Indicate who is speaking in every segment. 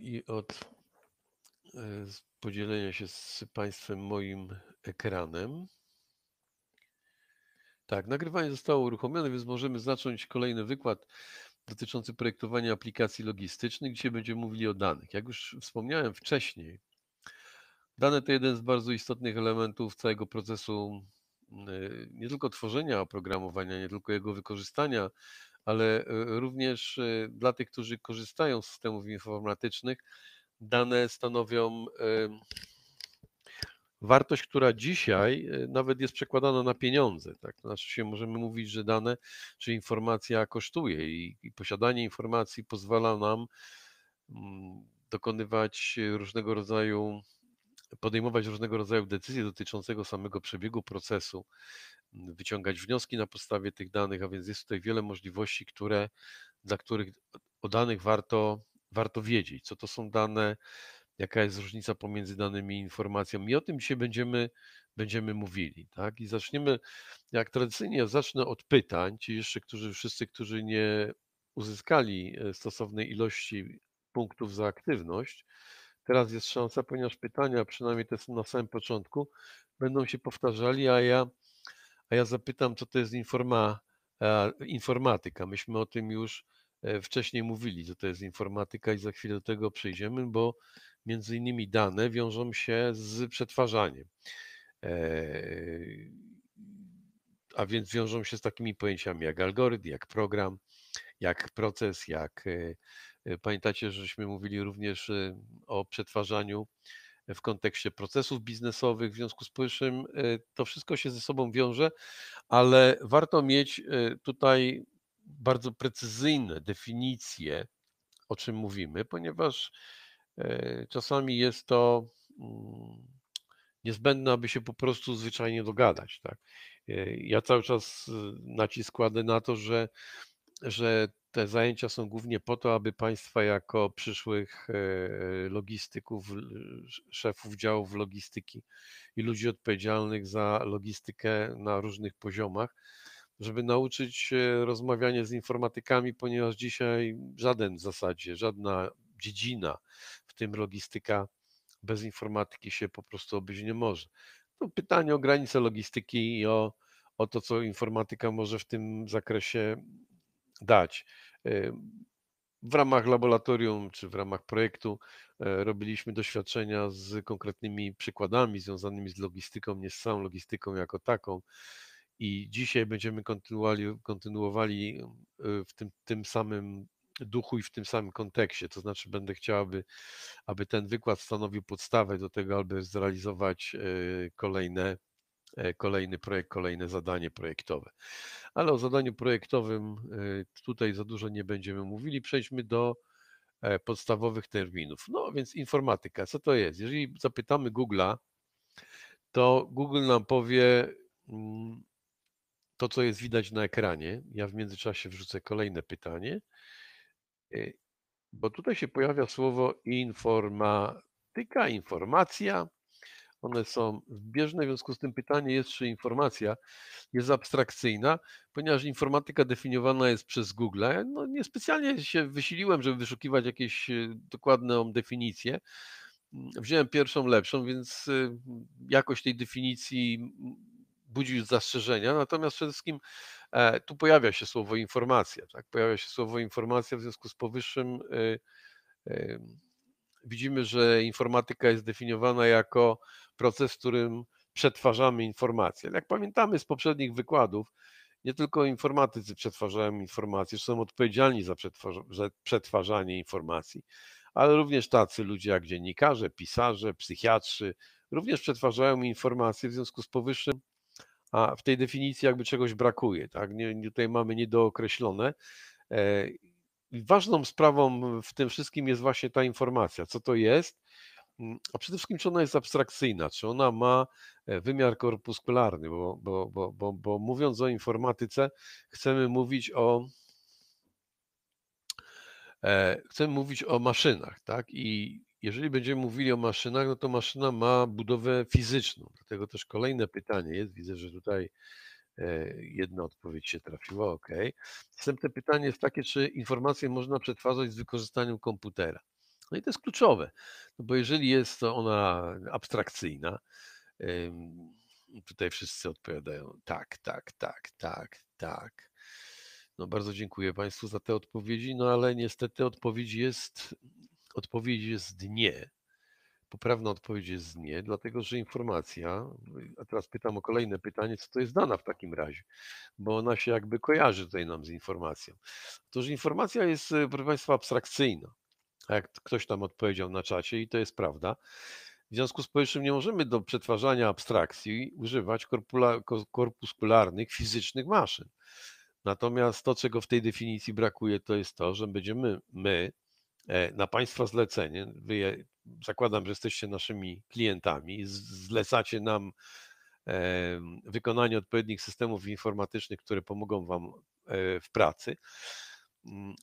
Speaker 1: i od e, podzielenia się z Państwem moim ekranem. Tak, nagrywanie zostało uruchomione, więc możemy zacząć kolejny wykład dotyczący projektowania aplikacji logistycznych. Dzisiaj będziemy mówili o danych. Jak już wspomniałem wcześniej, dane to jeden z bardzo istotnych elementów całego procesu e, nie tylko tworzenia oprogramowania, nie tylko jego wykorzystania ale e, również e, dla tych, którzy korzystają z systemów informatycznych, dane stanowią wartość, która dzisiaj e, nawet jest przekładana na pieniądze. Tak? znaczy się możemy mówić, że dane czy informacja kosztuje i, i posiadanie informacji pozwala nam mm, dokonywać różnego rodzaju podejmować różnego rodzaju decyzje dotyczącego samego przebiegu procesu wyciągać wnioski na podstawie tych danych, a więc jest tutaj wiele możliwości, które, dla których o danych warto, warto wiedzieć, co to są dane, jaka jest różnica pomiędzy danymi i informacją. I o tym się będziemy, będziemy mówili. Tak? I zaczniemy, jak tradycyjnie, zacznę od pytań. Ci jeszcze, którzy wszyscy, którzy nie uzyskali e, stosownej ilości punktów za aktywność, teraz jest szansa, ponieważ pytania, przynajmniej te są na samym początku, będą się powtarzali, a ja a ja zapytam, co to jest informa, e, informatyka. Myśmy o tym już e, wcześniej mówili, co to jest informatyka i za chwilę do tego przejdziemy, bo między innymi dane wiążą się z przetwarzaniem. E, a więc wiążą się z takimi pojęciami jak algorytm, jak program, jak proces, jak pamiętacie, żeśmy mówili również o przetwarzaniu w kontekście procesów biznesowych, w związku z powyższym y, to wszystko się ze sobą wiąże, ale warto mieć y, tutaj bardzo precyzyjne definicje, o czym mówimy, ponieważ y, czasami jest to mm, niezbędne, aby się po prostu zwyczajnie dogadać. Tak? Ja cały czas nacisk kładę na to, że że te zajęcia są głównie po to, aby państwa jako przyszłych e, e, logistyków, szefów działów logistyki i ludzi odpowiedzialnych za logistykę na różnych poziomach, żeby nauczyć rozmawianie z informatykami, ponieważ dzisiaj żaden w zasadzie, żadna dziedzina, w tym logistyka, bez informatyki się po prostu obyć nie może. To pytanie o granice logistyki i o, o to, co informatyka może w tym zakresie dać. E, w ramach laboratorium czy w ramach projektu e, robiliśmy doświadczenia z konkretnymi przykładami związanymi z logistyką, nie z samą logistyką jako taką. I dzisiaj będziemy kontynuowali, kontynuowali e, w tym, tym samym duchu i w tym samym kontekście. To znaczy, będę chciał, aby, aby ten wykład stanowił podstawę do tego, aby zrealizować kolejne E, kolejny projekt, kolejne zadanie projektowe. Ale o zadaniu projektowym e, tutaj za dużo nie będziemy mówili. Przejdźmy do e, podstawowych terminów. No więc informatyka, co to jest? Jeżeli zapytamy Google'a, to Google nam powie mm, to, co jest widać na ekranie. Ja w międzyczasie wrzucę kolejne pytanie, bo tutaj się pojawia słowo informatyka, informacja one są zbieżne, w związku z tym pytanie jest, czy informacja jest abstrakcyjna, ponieważ informatyka definiowana jest przez Google. No, niespecjalnie się wysiliłem, żeby wyszukiwać jakieś y, dokładną definicję. Wziąłem pierwszą lepszą, więc y, jakość tej definicji budzi już zastrzeżenia, natomiast przede wszystkim e, tu pojawia się słowo informacja. Tak? Pojawia się słowo informacja w związku z powyższym y, widzimy, że informatyka jest definiowana jako proces, w którym przetwarzamy informacje. Jak pamiętamy z poprzednich wykładów, nie tylko informatycy przetwarzają informacje, są odpowiedzialni za przetwarzanie informacji, ale również tacy ludzie jak dziennikarze, pisarze, psychiatrzy, również przetwarzają informacje w związku z powyższym, a w tej definicji jakby czegoś brakuje. Tak? Nie, tutaj mamy niedookreślone e, ważną sprawą w tym wszystkim jest właśnie ta informacja, co to jest, mm, a przede wszystkim czy ona jest abstrakcyjna, czy ona ma e, wymiar korpuskularny, bo, bo, bo, bo, bo mówiąc o informatyce, chcemy mówić o e, chcemy mówić o maszynach, tak? I jeżeli będziemy mówili o maszynach, no to maszyna ma budowę fizyczną. Dlatego też kolejne pytanie jest, widzę, że tutaj Jedna odpowiedź się trafiła, ok. Następne pytanie jest takie, czy informacje można przetwarzać z wykorzystaniem komputera. No i to jest kluczowe, no bo jeżeli jest to ona abstrakcyjna, tutaj wszyscy odpowiadają tak, tak, tak, tak, tak. No bardzo dziękuję Państwu za te odpowiedzi, no ale niestety odpowiedź jest, odpowiedź jest nie. Poprawna odpowiedź jest nie, dlatego że informacja, no a teraz pytam o kolejne pytanie, co to jest dana w takim razie, bo ona się jakby kojarzy tutaj nam z informacją. To, że informacja jest, e, proszę Państwa, abstrakcyjna, jak ktoś tam odpowiedział na czacie i to jest prawda, w związku z powyższym nie możemy do przetwarzania abstrakcji używać korpuskularnych, fizycznych maszyn. Natomiast to, czego w tej definicji brakuje, to jest to, że będziemy my E, na Państwa zlecenie, wy, zakładam, że jesteście naszymi klientami, zlecacie nam wykonanie odpowiednich systemów informatycznych, które pomogą Wam e, w pracy, mm,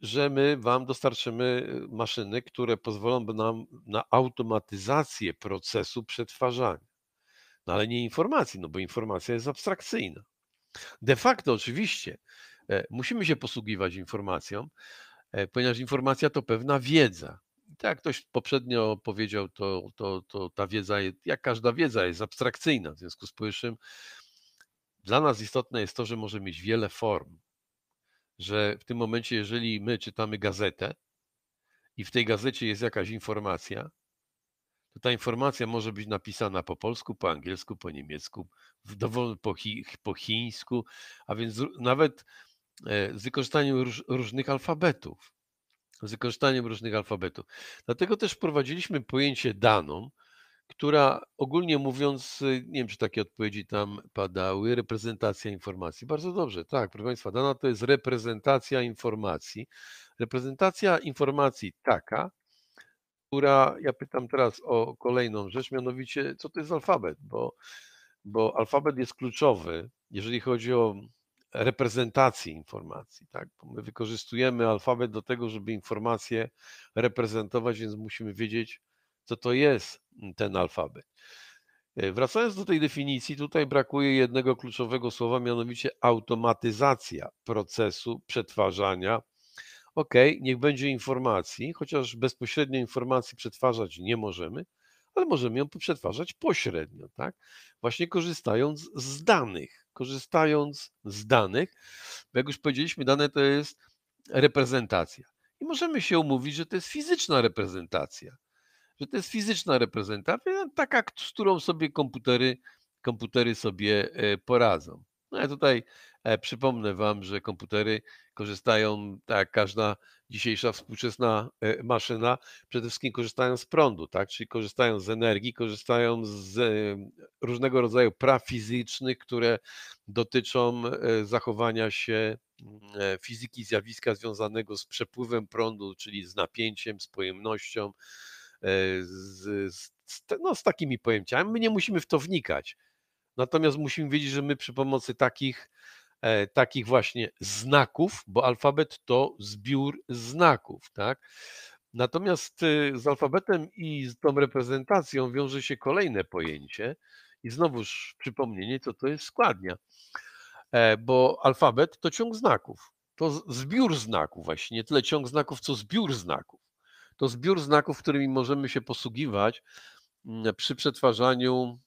Speaker 1: że my Wam dostarczymy e, maszyny, które pozwolą nam na automatyzację procesu przetwarzania. No ale nie informacji, no bo informacja jest abstrakcyjna. De facto, oczywiście, musimy się posługiwać informacją, E, ponieważ informacja to pewna wiedza. Tak jak ktoś poprzednio powiedział, to, to, to ta wiedza, jak każda wiedza, jest abstrakcyjna. W związku z powyższym, dla nas istotne jest to, że może mieć wiele form. Że w tym momencie, jeżeli my czytamy gazetę i w tej gazecie jest jakaś informacja, to ta informacja może być napisana po polsku, po angielsku, po niemiecku, po, chi, po chińsku, a więc nawet E, z wykorzystaniem róż, różnych alfabetów. Z wykorzystaniem różnych alfabetów. Dlatego też wprowadziliśmy pojęcie daną, która ogólnie mówiąc, e, nie wiem czy takie odpowiedzi tam padały, reprezentacja informacji. Bardzo dobrze, tak, proszę Państwa, dana to jest reprezentacja informacji. Reprezentacja informacji taka, która, ja pytam teraz o kolejną rzecz, mianowicie co to jest alfabet, bo, bo alfabet jest kluczowy, jeżeli chodzi o reprezentacji informacji. Tak? Bo my wykorzystujemy alfabet do tego, żeby informacje reprezentować, więc musimy wiedzieć, co to jest mm, ten alfabet. E, wracając do tej definicji, tutaj brakuje jednego kluczowego słowa, mianowicie automatyzacja procesu przetwarzania. Ok, niech będzie informacji, chociaż bezpośrednio informacji przetwarzać nie możemy, ale możemy ją przetwarzać pośrednio, tak? Właśnie korzystając z danych korzystając z danych, bo jak już powiedzieliśmy, dane to jest reprezentacja. I możemy się umówić, że to jest fizyczna reprezentacja, że to jest fizyczna reprezentacja, no, taka, z którą sobie komputery, komputery sobie e, poradzą. No ja tutaj e, przypomnę Wam, że komputery korzystają, tak, każda dzisiejsza współczesna e, maszyna, przede wszystkim korzystają z prądu, tak? czyli korzystają z energii, korzystają z e, różnego rodzaju praw fizycznych, które dotyczą e, zachowania się fizyki zjawiska związanego z przepływem prądu, czyli z napięciem, z pojemnością, z, z, no, z takimi pojęciami. My nie musimy w to wnikać. Natomiast musimy wiedzieć, że my przy pomocy takich E, takich właśnie znaków, bo alfabet to zbiór znaków, tak? Natomiast y, z alfabetem i z tą reprezentacją wiąże się kolejne pojęcie i znowuż przypomnienie, co to jest składnia. E, bo alfabet to ciąg znaków, to zbiór znaków właśnie, nie tyle ciąg znaków, co zbiór znaków. To zbiór znaków, którymi możemy się posługiwać mm, przy przetwarzaniu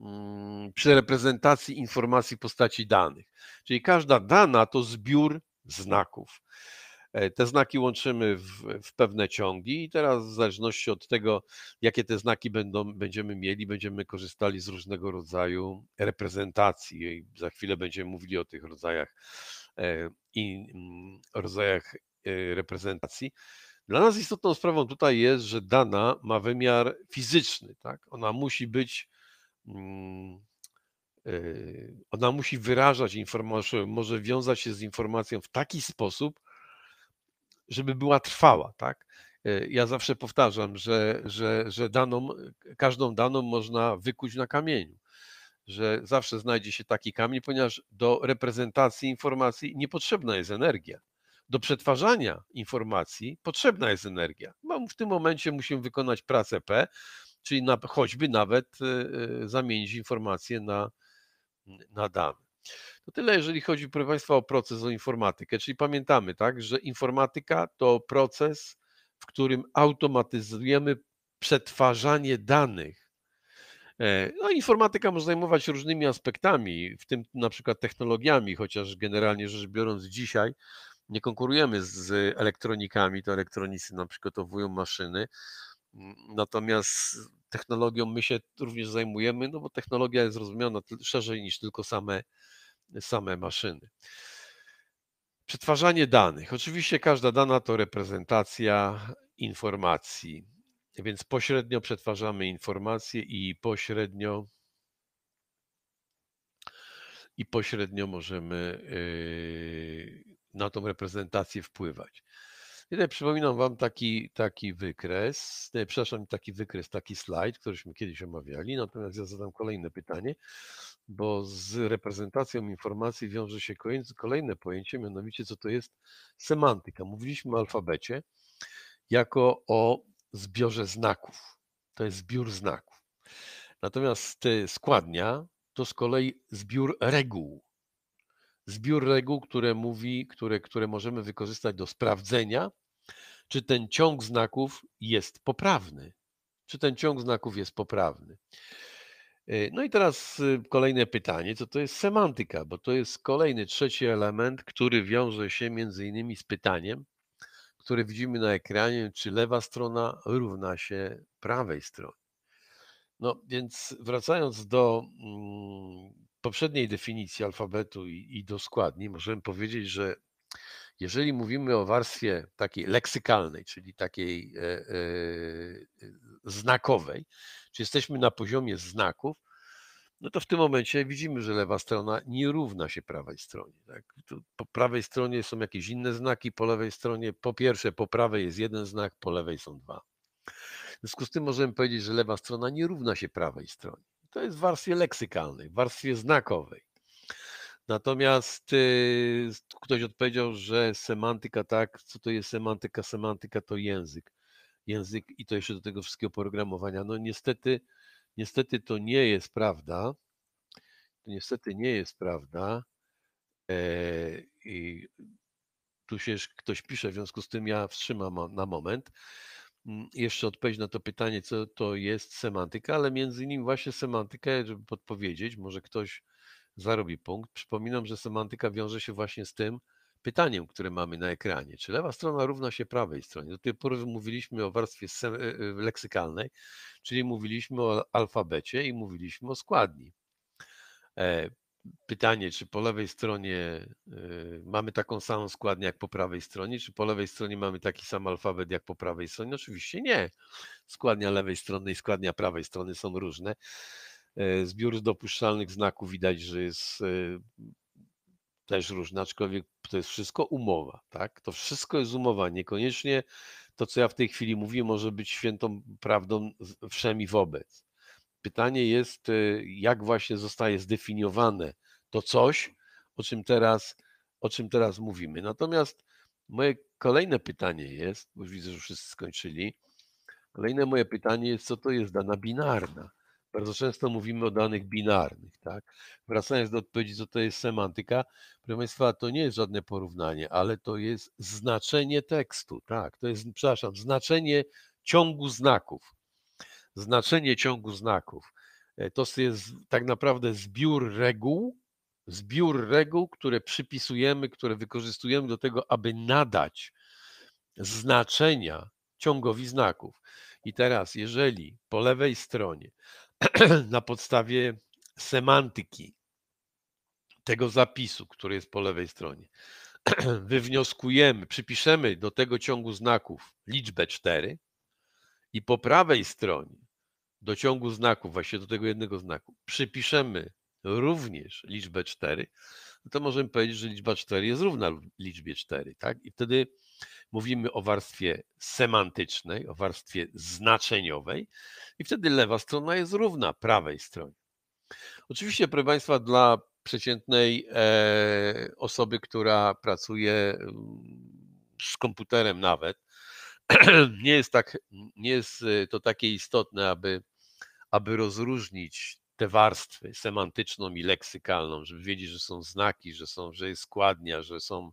Speaker 1: Mm, przy reprezentacji informacji w postaci danych. Czyli każda dana to zbiór znaków. E, te znaki łączymy w, w, pewne ciągi i teraz w zależności od tego, jakie te znaki będą, będziemy mieli, będziemy korzystali z różnego rodzaju reprezentacji. I za chwilę będziemy mówili o tych rodzajach e, i mm, rodzajach e, reprezentacji. Dla nas istotną sprawą tutaj jest, że dana ma wymiar fizyczny, tak? Ona musi być Mm, y, ona musi wyrażać informację, może wiązać się z informacją w taki sposób, żeby była trwała, tak? Y, ja zawsze powtarzam, że, że, że daną, każdą daną można wykuć na kamieniu, że zawsze znajdzie się taki kamień, ponieważ do reprezentacji informacji niepotrzebna jest energia. Do przetwarzania informacji potrzebna jest energia. w tym momencie musimy wykonać pracę P, czyli na, choćby nawet e, e, zamienić informacje na, na dane. To tyle, jeżeli chodzi, proszę Państwa, o proces, o informatykę. Czyli pamiętamy, tak, że informatyka to proces, w którym automatyzujemy przetwarzanie danych. E, no, informatyka może zajmować różnymi aspektami, w tym na przykład technologiami, chociaż generalnie rzecz biorąc dzisiaj nie konkurujemy z elektronikami, to elektronicy nam przygotowują maszyny, Natomiast technologią my się również zajmujemy, no bo technologia jest rozumiana szerzej niż tylko same, same maszyny. Przetwarzanie danych. Oczywiście każda dana to reprezentacja informacji, więc pośrednio przetwarzamy informacje i pośrednio i pośrednio możemy yy, na tą reprezentację wpływać. Tutaj przypominam Wam taki, taki wykres, nie, przepraszam, taki wykres, taki slajd, któryśmy kiedyś omawiali, natomiast ja zadam kolejne pytanie, bo z reprezentacją informacji wiąże się kolejne pojęcie, mianowicie co to jest semantyka. Mówiliśmy o alfabecie jako o zbiorze znaków. To jest zbiór znaków. Natomiast e, składnia to z kolei zbiór reguł zbiór reguł, które mówi, które, które możemy wykorzystać do sprawdzenia, czy ten ciąg znaków jest poprawny. Czy ten ciąg znaków jest poprawny. E, no i teraz y, kolejne pytanie, co to jest semantyka, bo to jest kolejny, trzeci element, który wiąże się między innymi z pytaniem, które widzimy na ekranie, czy lewa strona równa się prawej stronie. No więc wracając do mm, poprzedniej definicji alfabetu i, i do składni możemy powiedzieć, że jeżeli mówimy o warstwie takiej leksykalnej, czyli takiej e, e, znakowej, czy jesteśmy na poziomie znaków, no to w tym momencie widzimy, że lewa strona nie równa się prawej stronie. Tak? po prawej stronie są jakieś inne znaki, po lewej stronie, po pierwsze, po prawej jest jeden znak, po lewej są dwa. W związku z tym możemy powiedzieć, że lewa strona nie równa się prawej stronie. To jest w warstwie leksykalnej, w warstwie znakowej. Natomiast y, ktoś odpowiedział, że semantyka tak, co to jest semantyka? Semantyka to język. Język i to jeszcze do tego wszystkiego programowania. No niestety, niestety to nie jest prawda. To niestety nie jest prawda. E, I tu się ktoś pisze, w związku z tym ja wstrzymam na moment. Mm, jeszcze odpowiedź na to pytanie, co to jest semantyka, ale między innymi właśnie semantykę, żeby podpowiedzieć, może ktoś zarobi punkt. Przypominam, że semantyka wiąże się właśnie z tym pytaniem, które mamy na ekranie. Czy lewa strona równa się prawej stronie? Do tej pory mówiliśmy o warstwie e, e, leksykalnej, czyli mówiliśmy o alfabecie i mówiliśmy o składni. E, pytanie, czy po lewej stronie y, mamy taką samą składnię jak po prawej stronie, czy po lewej stronie mamy taki sam alfabet jak po prawej stronie? No, oczywiście nie. Składnia lewej strony i składnia prawej strony są różne. Y, zbiór dopuszczalnych znaków widać, że jest y, też różny, aczkolwiek to jest wszystko umowa, tak? To wszystko jest umowa, niekoniecznie to, co ja w tej chwili mówię, może być świętą prawdą wszem i wobec. Pytanie jest, e, jak właśnie zostaje zdefiniowane to coś, o czym teraz, o czym teraz mówimy. Natomiast moje kolejne pytanie jest, bo już widzę, że wszyscy skończyli. Kolejne moje pytanie jest, co to jest dana binarna? Bardzo często mówimy o danych binarnych, tak? Wracając do odpowiedzi, co to jest semantyka, proszę Państwa, to nie jest żadne porównanie, ale to jest znaczenie tekstu, tak? To jest, przepraszam, znaczenie ciągu znaków znaczenie ciągu znaków. E, to jest tak naprawdę zbiór reguł, zbiór reguł, które przypisujemy, które wykorzystujemy do tego, aby nadać znaczenia ciągowi znaków. I teraz, jeżeli po lewej stronie na podstawie semantyki tego zapisu, który jest po lewej stronie, wywnioskujemy, przypiszemy do tego ciągu znaków liczbę 4 i po prawej stronie do ciągu znaków, właśnie do tego jednego znaku, przypiszemy również liczbę 4, no to możemy powiedzieć, że liczba 4 jest równa liczbie 4, tak? I wtedy mówimy o warstwie semantycznej, o warstwie znaczeniowej, i wtedy lewa strona jest równa prawej stronie. Oczywiście, proszę Państwa, dla przeciętnej e, osoby, która pracuje mm, z komputerem nawet, nie jest, tak, nie jest y, to takie istotne, aby aby rozróżnić te warstwy semantyczną i leksykalną, żeby wiedzieć, że są znaki, że, są, że jest składnia, że, są,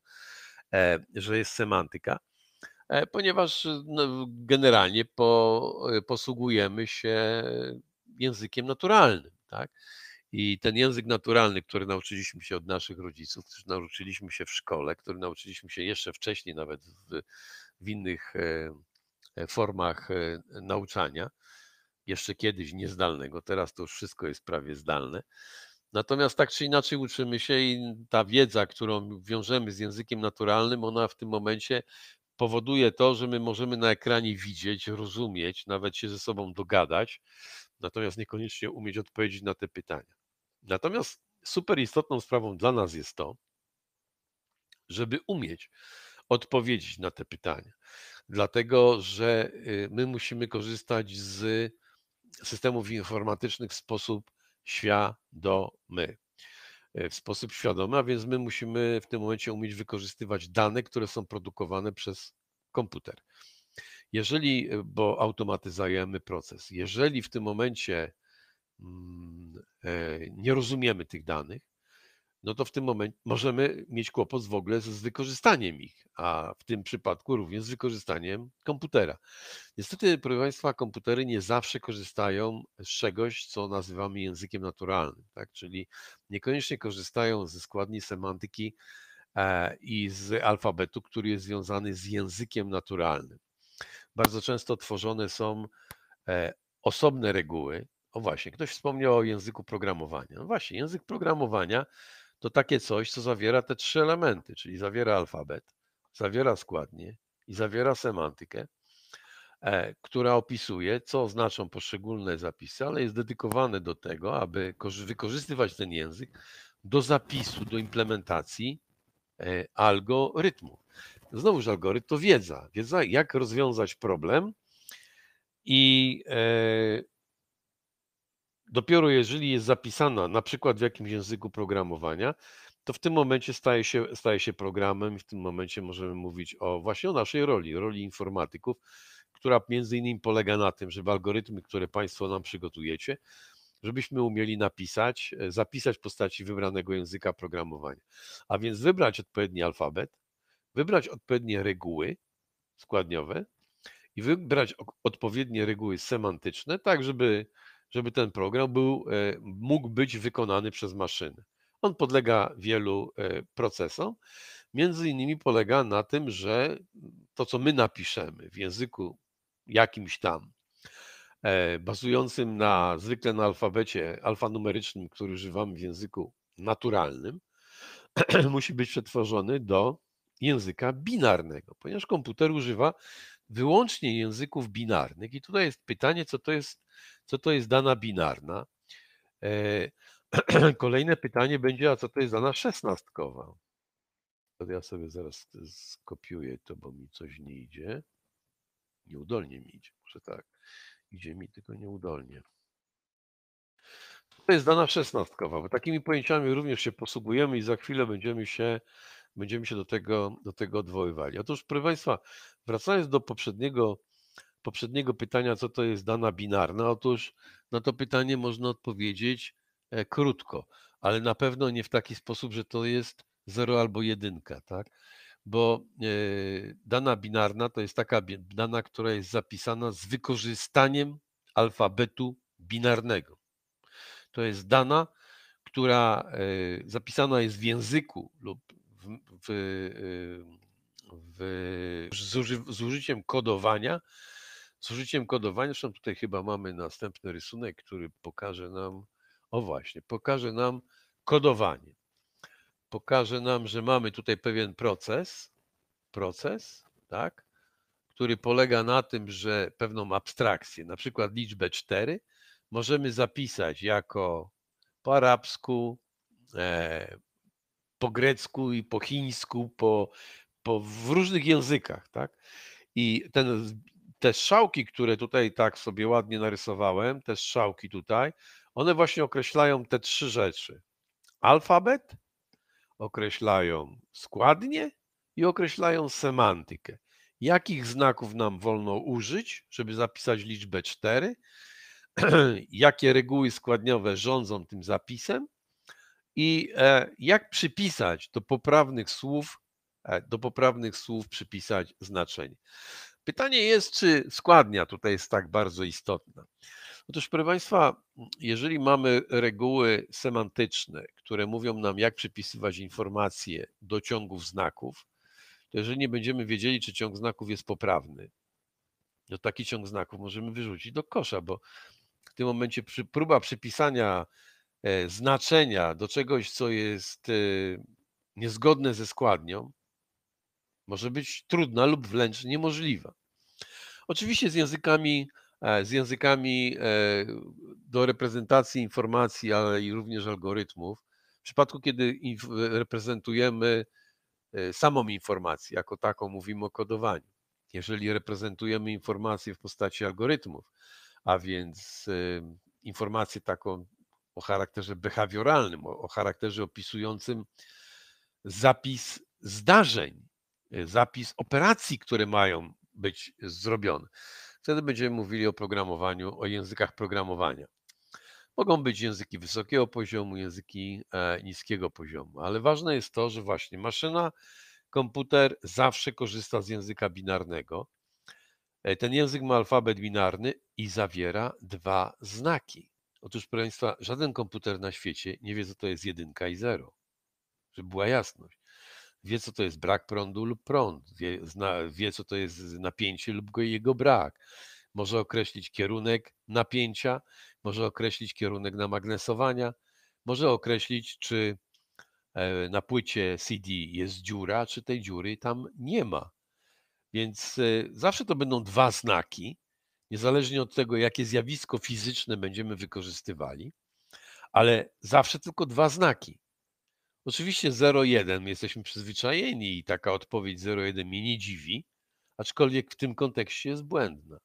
Speaker 1: e, że jest semantyka, e, ponieważ e, no, generalnie po, posługujemy się językiem naturalnym. Tak? I ten język naturalny, który nauczyliśmy się od naszych rodziców, który nauczyliśmy się w szkole, który nauczyliśmy się jeszcze wcześniej, nawet w, w innych formach nauczania, jeszcze kiedyś niezdalnego, teraz to już wszystko jest prawie zdalne. Natomiast tak czy inaczej uczymy się i ta wiedza, którą wiążemy z językiem naturalnym, ona w tym momencie powoduje to, że my możemy na ekranie widzieć, rozumieć, nawet się ze sobą dogadać, natomiast niekoniecznie umieć odpowiedzieć na te pytania. Natomiast super istotną sprawą dla nas jest to, żeby umieć odpowiedzieć na te pytania. Dlatego, że y, my musimy korzystać z systemów informatycznych w sposób świadomy. E, w sposób świadomy, a więc my musimy w tym momencie umieć wykorzystywać dane, które są produkowane przez komputer. Jeżeli, e, bo automatyzujemy proces, jeżeli w tym momencie mm, e, nie rozumiemy tych danych, no to w tym momencie możemy mieć kłopot w ogóle z wykorzystaniem ich, a w tym przypadku również z wykorzystaniem komputera. Niestety, proszę Państwa, komputery nie zawsze korzystają z czegoś, co nazywamy językiem naturalnym, tak? czyli niekoniecznie korzystają ze składni semantyki e, i z alfabetu, który jest związany z językiem naturalnym. Bardzo często tworzone są e, osobne reguły, o właśnie, ktoś wspomniał o języku programowania. No właśnie, język programowania to takie coś, co zawiera te trzy elementy, czyli zawiera alfabet, zawiera składnie i zawiera semantykę, e, która opisuje, co znaczą poszczególne zapisy, ale jest dedykowane do tego, aby wykorzystywać ten język do zapisu, do implementacji e, algorytmu. Znowuż algorytm to wiedza. Wiedza, jak rozwiązać problem i e, Dopiero jeżeli jest zapisana na przykład w jakimś języku programowania, to w tym momencie staje się, staje się programem i w tym momencie możemy mówić o właśnie o naszej roli, roli informatyków, która między innymi polega na tym, żeby algorytmy, które Państwo nam przygotujecie, żebyśmy umieli napisać, e, zapisać w postaci wybranego języka programowania. A więc wybrać odpowiedni alfabet, wybrać odpowiednie reguły składniowe i wybrać odpowiednie reguły semantyczne, tak żeby żeby ten program był, e, mógł być wykonany przez maszynę, On podlega wielu e, procesom. Między innymi polega na tym, że to, co my napiszemy w języku jakimś tam, e, bazującym na zwykle na alfabecie alfanumerycznym, który używamy w języku naturalnym, musi być przetworzony do języka binarnego, ponieważ komputer używa wyłącznie języków binarnych. I tutaj jest pytanie, co to jest, co to jest dana binarna. E, kolejne pytanie będzie, a co to jest dana szesnastkowa? Ja sobie zaraz skopiuję to, bo mi coś nie idzie. Nieudolnie mi idzie, może tak. Idzie mi tylko nieudolnie. To jest dana szesnastkowa, bo takimi pojęciami również się posługujemy i za chwilę będziemy się, będziemy się do, tego, do tego odwoływali. Otóż, proszę Państwa, Wracając do poprzedniego, poprzedniego pytania, co to jest dana binarna, otóż na to pytanie można odpowiedzieć e, krótko, ale na pewno nie w taki sposób, że to jest 0 albo 1, tak? Bo e, dana binarna to jest taka dana, która jest zapisana z wykorzystaniem alfabetu binarnego. To jest dana, która e, zapisana jest w języku lub w, w, w, z użyciem kodowania. Z użyciem kodowania, zresztą tutaj chyba mamy następny rysunek, który pokaże nam, o właśnie, pokaże nam kodowanie. Pokaże nam, że mamy tutaj pewien proces, proces, tak, który polega na tym, że pewną abstrakcję, na przykład liczbę 4, możemy zapisać jako po arabsku, e, po grecku i po chińsku, po, po, w różnych językach, tak? I ten, te strzałki, które tutaj tak sobie ładnie narysowałem, te strzałki tutaj, one właśnie określają te trzy rzeczy. Alfabet, określają składnie i określają semantykę. Jakich znaków nam wolno użyć, żeby zapisać liczbę 4? Jakie reguły składniowe rządzą tym zapisem? I e, jak przypisać do poprawnych słów E, do poprawnych słów przypisać znaczenie. Pytanie jest, czy składnia tutaj jest tak bardzo istotna. Otóż, proszę Państwa, jeżeli mamy reguły semantyczne, które mówią nam, jak przypisywać informacje do ciągów znaków, to jeżeli nie będziemy wiedzieli, czy ciąg znaków jest poprawny, to taki ciąg znaków możemy wyrzucić do kosza, bo w tym momencie próba przypisania e, znaczenia do czegoś, co jest e, niezgodne ze składnią, może być trudna lub wręcz niemożliwa. Oczywiście z językami, e, z językami e, do reprezentacji informacji, ale i również algorytmów, w przypadku kiedy reprezentujemy e, samą informację, jako taką mówimy o kodowaniu. Jeżeli reprezentujemy informację w postaci algorytmów, a więc informację taką o charakterze behawioralnym, o charakterze opisującym zapis zdarzeń, Y, zapis operacji, które mają być zrobione. Wtedy będziemy mówili o programowaniu, o językach programowania. Mogą być języki wysokiego poziomu, języki e, niskiego poziomu, ale ważne jest to, że właśnie maszyna, komputer zawsze korzysta z języka binarnego. E, ten język ma alfabet binarny i zawiera dwa znaki. Otóż, proszę Państwa, żaden komputer na świecie nie wie, co to jest jedynka i zero, żeby była jasność wie, co to jest brak prądu lub prąd, wie, zna, wie co to jest napięcie lub jego brak. Może określić kierunek napięcia, może określić kierunek namagnesowania, może określić, czy e, na płycie CD jest dziura, czy tej dziury tam nie ma. Więc e, zawsze to będą dwa znaki, niezależnie od tego, jakie zjawisko fizyczne będziemy wykorzystywali, ale zawsze tylko dwa znaki. Oczywiście 0,1 jesteśmy przyzwyczajeni i taka odpowiedź 0,1 mnie nie dziwi, aczkolwiek w tym kontekście jest błędna.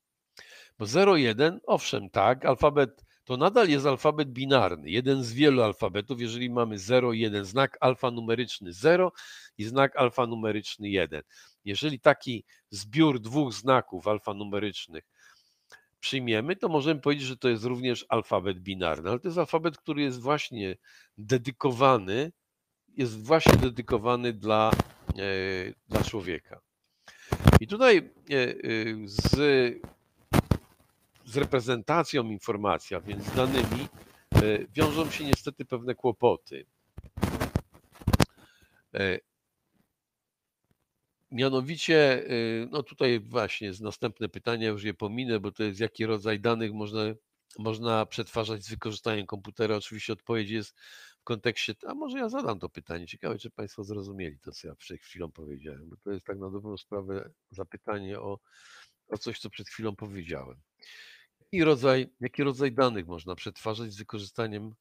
Speaker 1: Bo 0,1, owszem, tak, alfabet to nadal jest alfabet binarny, jeden z wielu alfabetów, jeżeli mamy 0,1, znak alfanumeryczny 0 i znak alfanumeryczny 1. Jeżeli taki zbiór dwóch znaków alfanumerycznych przyjmiemy, to możemy powiedzieć, że to jest również alfabet binarny, ale to jest alfabet, który jest właśnie dedykowany jest właśnie dedykowany dla, e, dla człowieka. I tutaj e, e, z, z reprezentacją informacji, a więc z danymi, wiążą się niestety pewne kłopoty. Mianowicie, no tutaj właśnie jest następne pytanie, już je pominę, bo to jest jaki rodzaj danych można, można przetwarzać z wykorzystaniem komputera. Oczywiście odpowiedź jest kontekście, a może ja zadam to pytanie. Ciekawe, czy Państwo zrozumieli to, co ja przed chwilą powiedziałem, bo to jest tak na dobrą sprawę zapytanie o, o coś, co przed chwilą powiedziałem. I rodzaj, jaki rodzaj danych można przetwarzać z wykorzystaniem,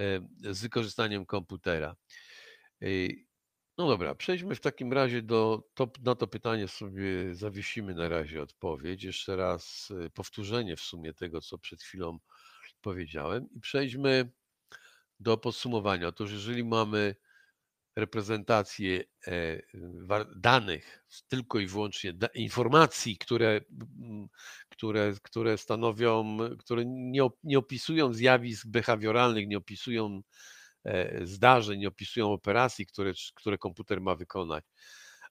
Speaker 1: e, z wykorzystaniem komputera? E, no dobra, przejdźmy w takim razie do, to, na to pytanie sobie zawiesimy na razie odpowiedź. Jeszcze raz e, powtórzenie w sumie tego, co przed chwilą powiedziałem i przejdźmy do podsumowania. Otóż, jeżeli mamy reprezentację e, danych, tylko i wyłącznie informacji, które, mm, które, które stanowią, które nie, nie opisują zjawisk behawioralnych, nie opisują e, zdarzeń, nie opisują operacji, które, które komputer ma wykonać,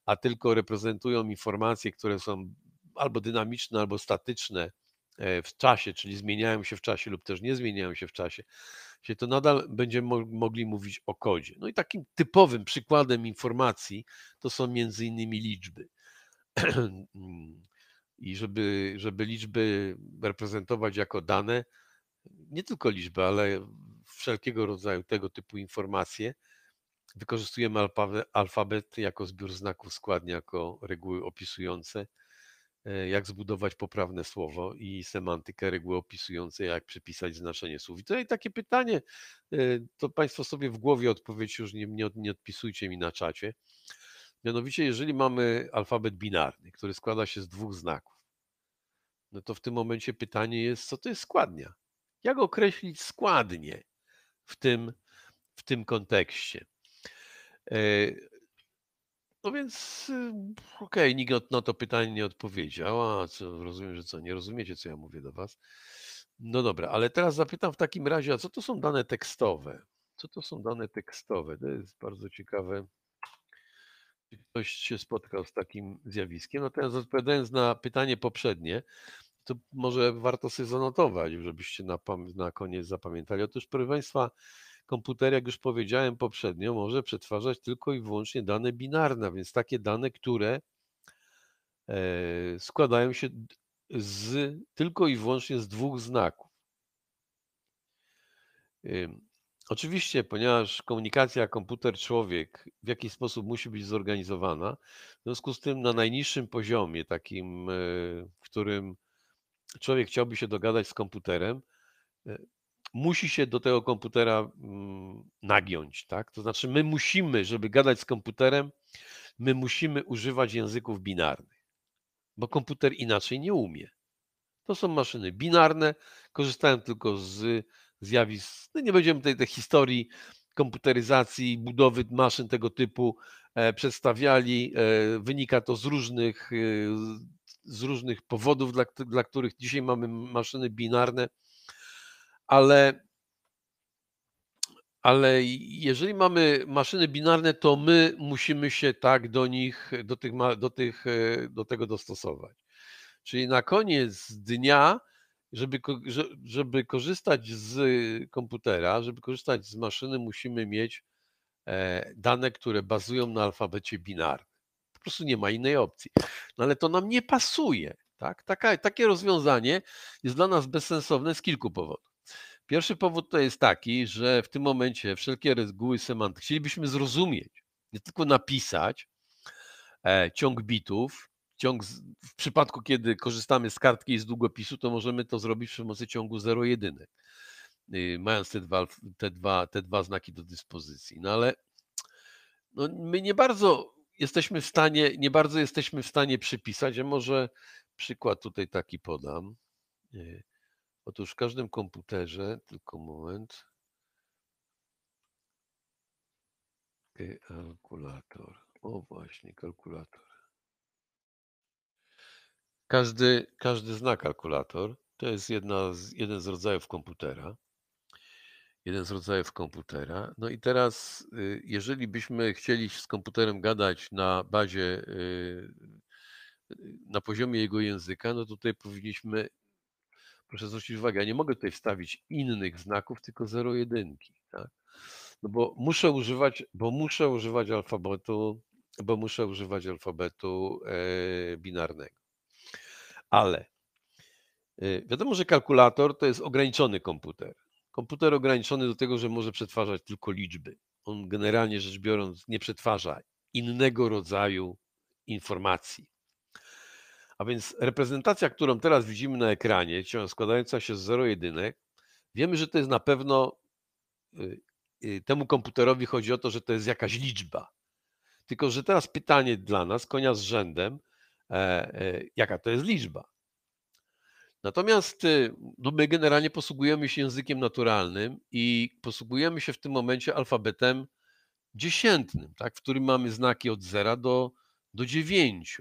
Speaker 1: a tylko reprezentują informacje, które są albo dynamiczne, albo statyczne e, w czasie, czyli zmieniają się w czasie lub też nie zmieniają się w czasie, się to nadal będziemy mogli mówić o kodzie. No i takim typowym przykładem informacji to są między innymi liczby. Mm, I żeby, żeby liczby reprezentować jako dane, nie tylko liczby, ale wszelkiego rodzaju tego typu informacje, wykorzystujemy alfabet, alfabet jako zbiór znaków składni, jako reguły opisujące E, jak zbudować poprawne słowo i semantykę, reguły opisujące, jak przypisać znaczenie słów. I tutaj takie pytanie, e, to Państwo sobie w głowie odpowiedź już nie, nie, nie odpisujcie mi na czacie. Mianowicie, jeżeli mamy alfabet binarny, który składa się z dwóch znaków, no to w tym momencie pytanie jest, co to jest składnia? Jak określić składnię w tym, w tym kontekście? E, no więc y, okej, okay, nikt na to pytanie nie odpowiedział, a co, rozumiem, że co, nie rozumiecie, co ja mówię do was. No dobra, ale teraz zapytam w takim razie, a co to są dane tekstowe? Co to są dane tekstowe? To jest bardzo ciekawe. Czy ktoś się spotkał z takim zjawiskiem? Natomiast no odpowiadając na pytanie poprzednie, to może warto sobie zanotować, żebyście na, na koniec zapamiętali. Otóż, proszę Państwa, komputer, jak już powiedziałem poprzednio, może przetwarzać tylko i wyłącznie dane binarne, więc takie dane, które e, składają się z, tylko i wyłącznie z dwóch znaków. Oczywiście, ponieważ komunikacja komputer-człowiek w jakiś sposób musi być zorganizowana, w związku z tym na najniższym poziomie, takim, e, w którym człowiek chciałby się dogadać z komputerem, e, musi się do tego komputera mm, nagiąć, tak? To znaczy my musimy, żeby gadać z komputerem, my musimy używać języków binarnych, bo komputer inaczej nie umie. To są maszyny binarne, korzystałem tylko z zjawisk, no nie będziemy tej, tej historii komputeryzacji, budowy maszyn tego typu e, przedstawiali. E, wynika to z różnych, e, z różnych powodów, dla, dla których dzisiaj mamy maszyny binarne ale, ale jeżeli mamy maszyny binarne, to my musimy się tak do nich, do, tych, do, tych, e, do tego dostosować. Czyli na koniec dnia, żeby, żeby korzystać z komputera, żeby korzystać z maszyny, musimy mieć e, dane, które bazują na alfabecie binarnym. Po prostu nie ma innej opcji. No ale to nam nie pasuje. Tak? Taka, takie rozwiązanie jest dla nas bezsensowne z kilku powodów. Pierwszy powód to jest taki, że w tym momencie wszelkie reguły semantyki chcielibyśmy zrozumieć, nie tylko napisać e, ciąg bitów, ciąg z, w przypadku kiedy korzystamy z kartki i z długopisu, to możemy to zrobić przy pomocy ciągu zero jedynek, y, mając te dwa, te, dwa, te dwa znaki do dyspozycji. No ale no, my nie bardzo jesteśmy w stanie, nie bardzo jesteśmy w stanie przypisać, a może przykład tutaj taki podam. Y, Otóż w każdym komputerze, tylko moment, kalkulator, o właśnie, kalkulator. Każdy, każdy zna kalkulator, to jest jedna z, jeden z rodzajów komputera. Jeden z rodzajów komputera. No i teraz, y, jeżeli byśmy chcieli z komputerem gadać na bazie y, y, na poziomie jego języka, no tutaj powinniśmy proszę zwrócić uwagę, ja nie mogę tutaj wstawić innych znaków, tylko zero jedynki. Tak? No bo muszę używać, bo muszę używać alfabetu, bo muszę używać alfabetu e, binarnego. Ale e, wiadomo, że kalkulator to jest ograniczony komputer. Komputer ograniczony do tego, że może przetwarzać tylko liczby. On generalnie rzecz biorąc nie przetwarza innego rodzaju informacji. A więc reprezentacja, którą teraz widzimy na ekranie, składająca się z zero jedynek, wiemy, że to jest na pewno y, y, temu komputerowi chodzi o to, że to jest jakaś liczba. Tylko, że teraz pytanie dla nas, konia z rzędem, e, e, jaka to jest liczba. Natomiast y, no my generalnie posługujemy się językiem naturalnym i posługujemy się w tym momencie alfabetem dziesiętnym, tak, w którym mamy znaki od 0 do, do 9.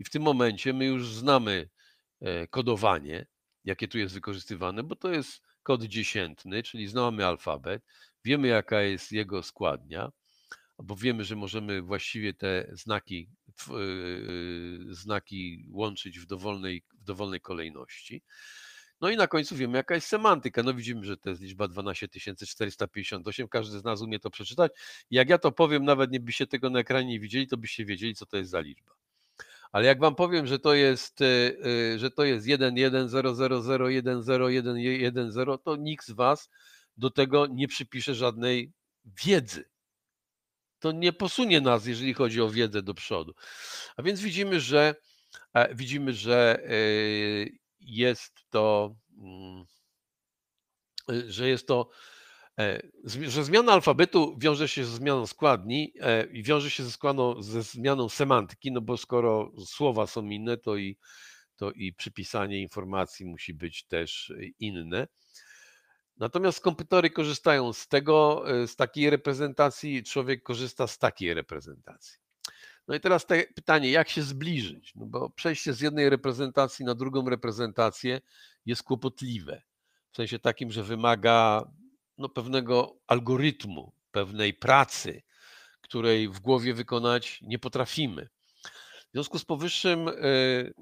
Speaker 1: I w tym momencie my już znamy e, kodowanie, jakie tu jest wykorzystywane, bo to jest kod dziesiętny, czyli znamy alfabet, wiemy jaka jest jego składnia, bo wiemy, że możemy właściwie te znaki, e, e, znaki łączyć w dowolnej, w dowolnej kolejności. No i na końcu wiemy, jaka jest semantyka. No widzimy, że to jest liczba 12458. Każdy z nas umie to przeczytać. Jak ja to powiem, nawet nie byście tego na ekranie nie widzieli, to byście wiedzieli, co to jest za liczba. Ale jak wam powiem, że to jest, e, e, że to jest 1 to nikt z was do tego nie przypisze żadnej wiedzy. To nie posunie nas, jeżeli chodzi o wiedzę do przodu. A więc widzimy, że e, widzimy, mm, że jest to, że jest to E, że zmiana alfabetu wiąże się ze zmianą składni e, i wiąże się ze, składną, ze zmianą semantyki, no bo skoro słowa są inne, to i, to i przypisanie informacji musi być też e, inne. Natomiast komputery korzystają z tego, z takiej reprezentacji, człowiek korzysta z takiej reprezentacji. No i teraz te pytanie, jak się zbliżyć? No bo przejście z jednej reprezentacji na drugą reprezentację jest kłopotliwe. W sensie takim, że wymaga no, pewnego algorytmu, pewnej pracy, której w głowie wykonać nie potrafimy. W związku z powyższym, e,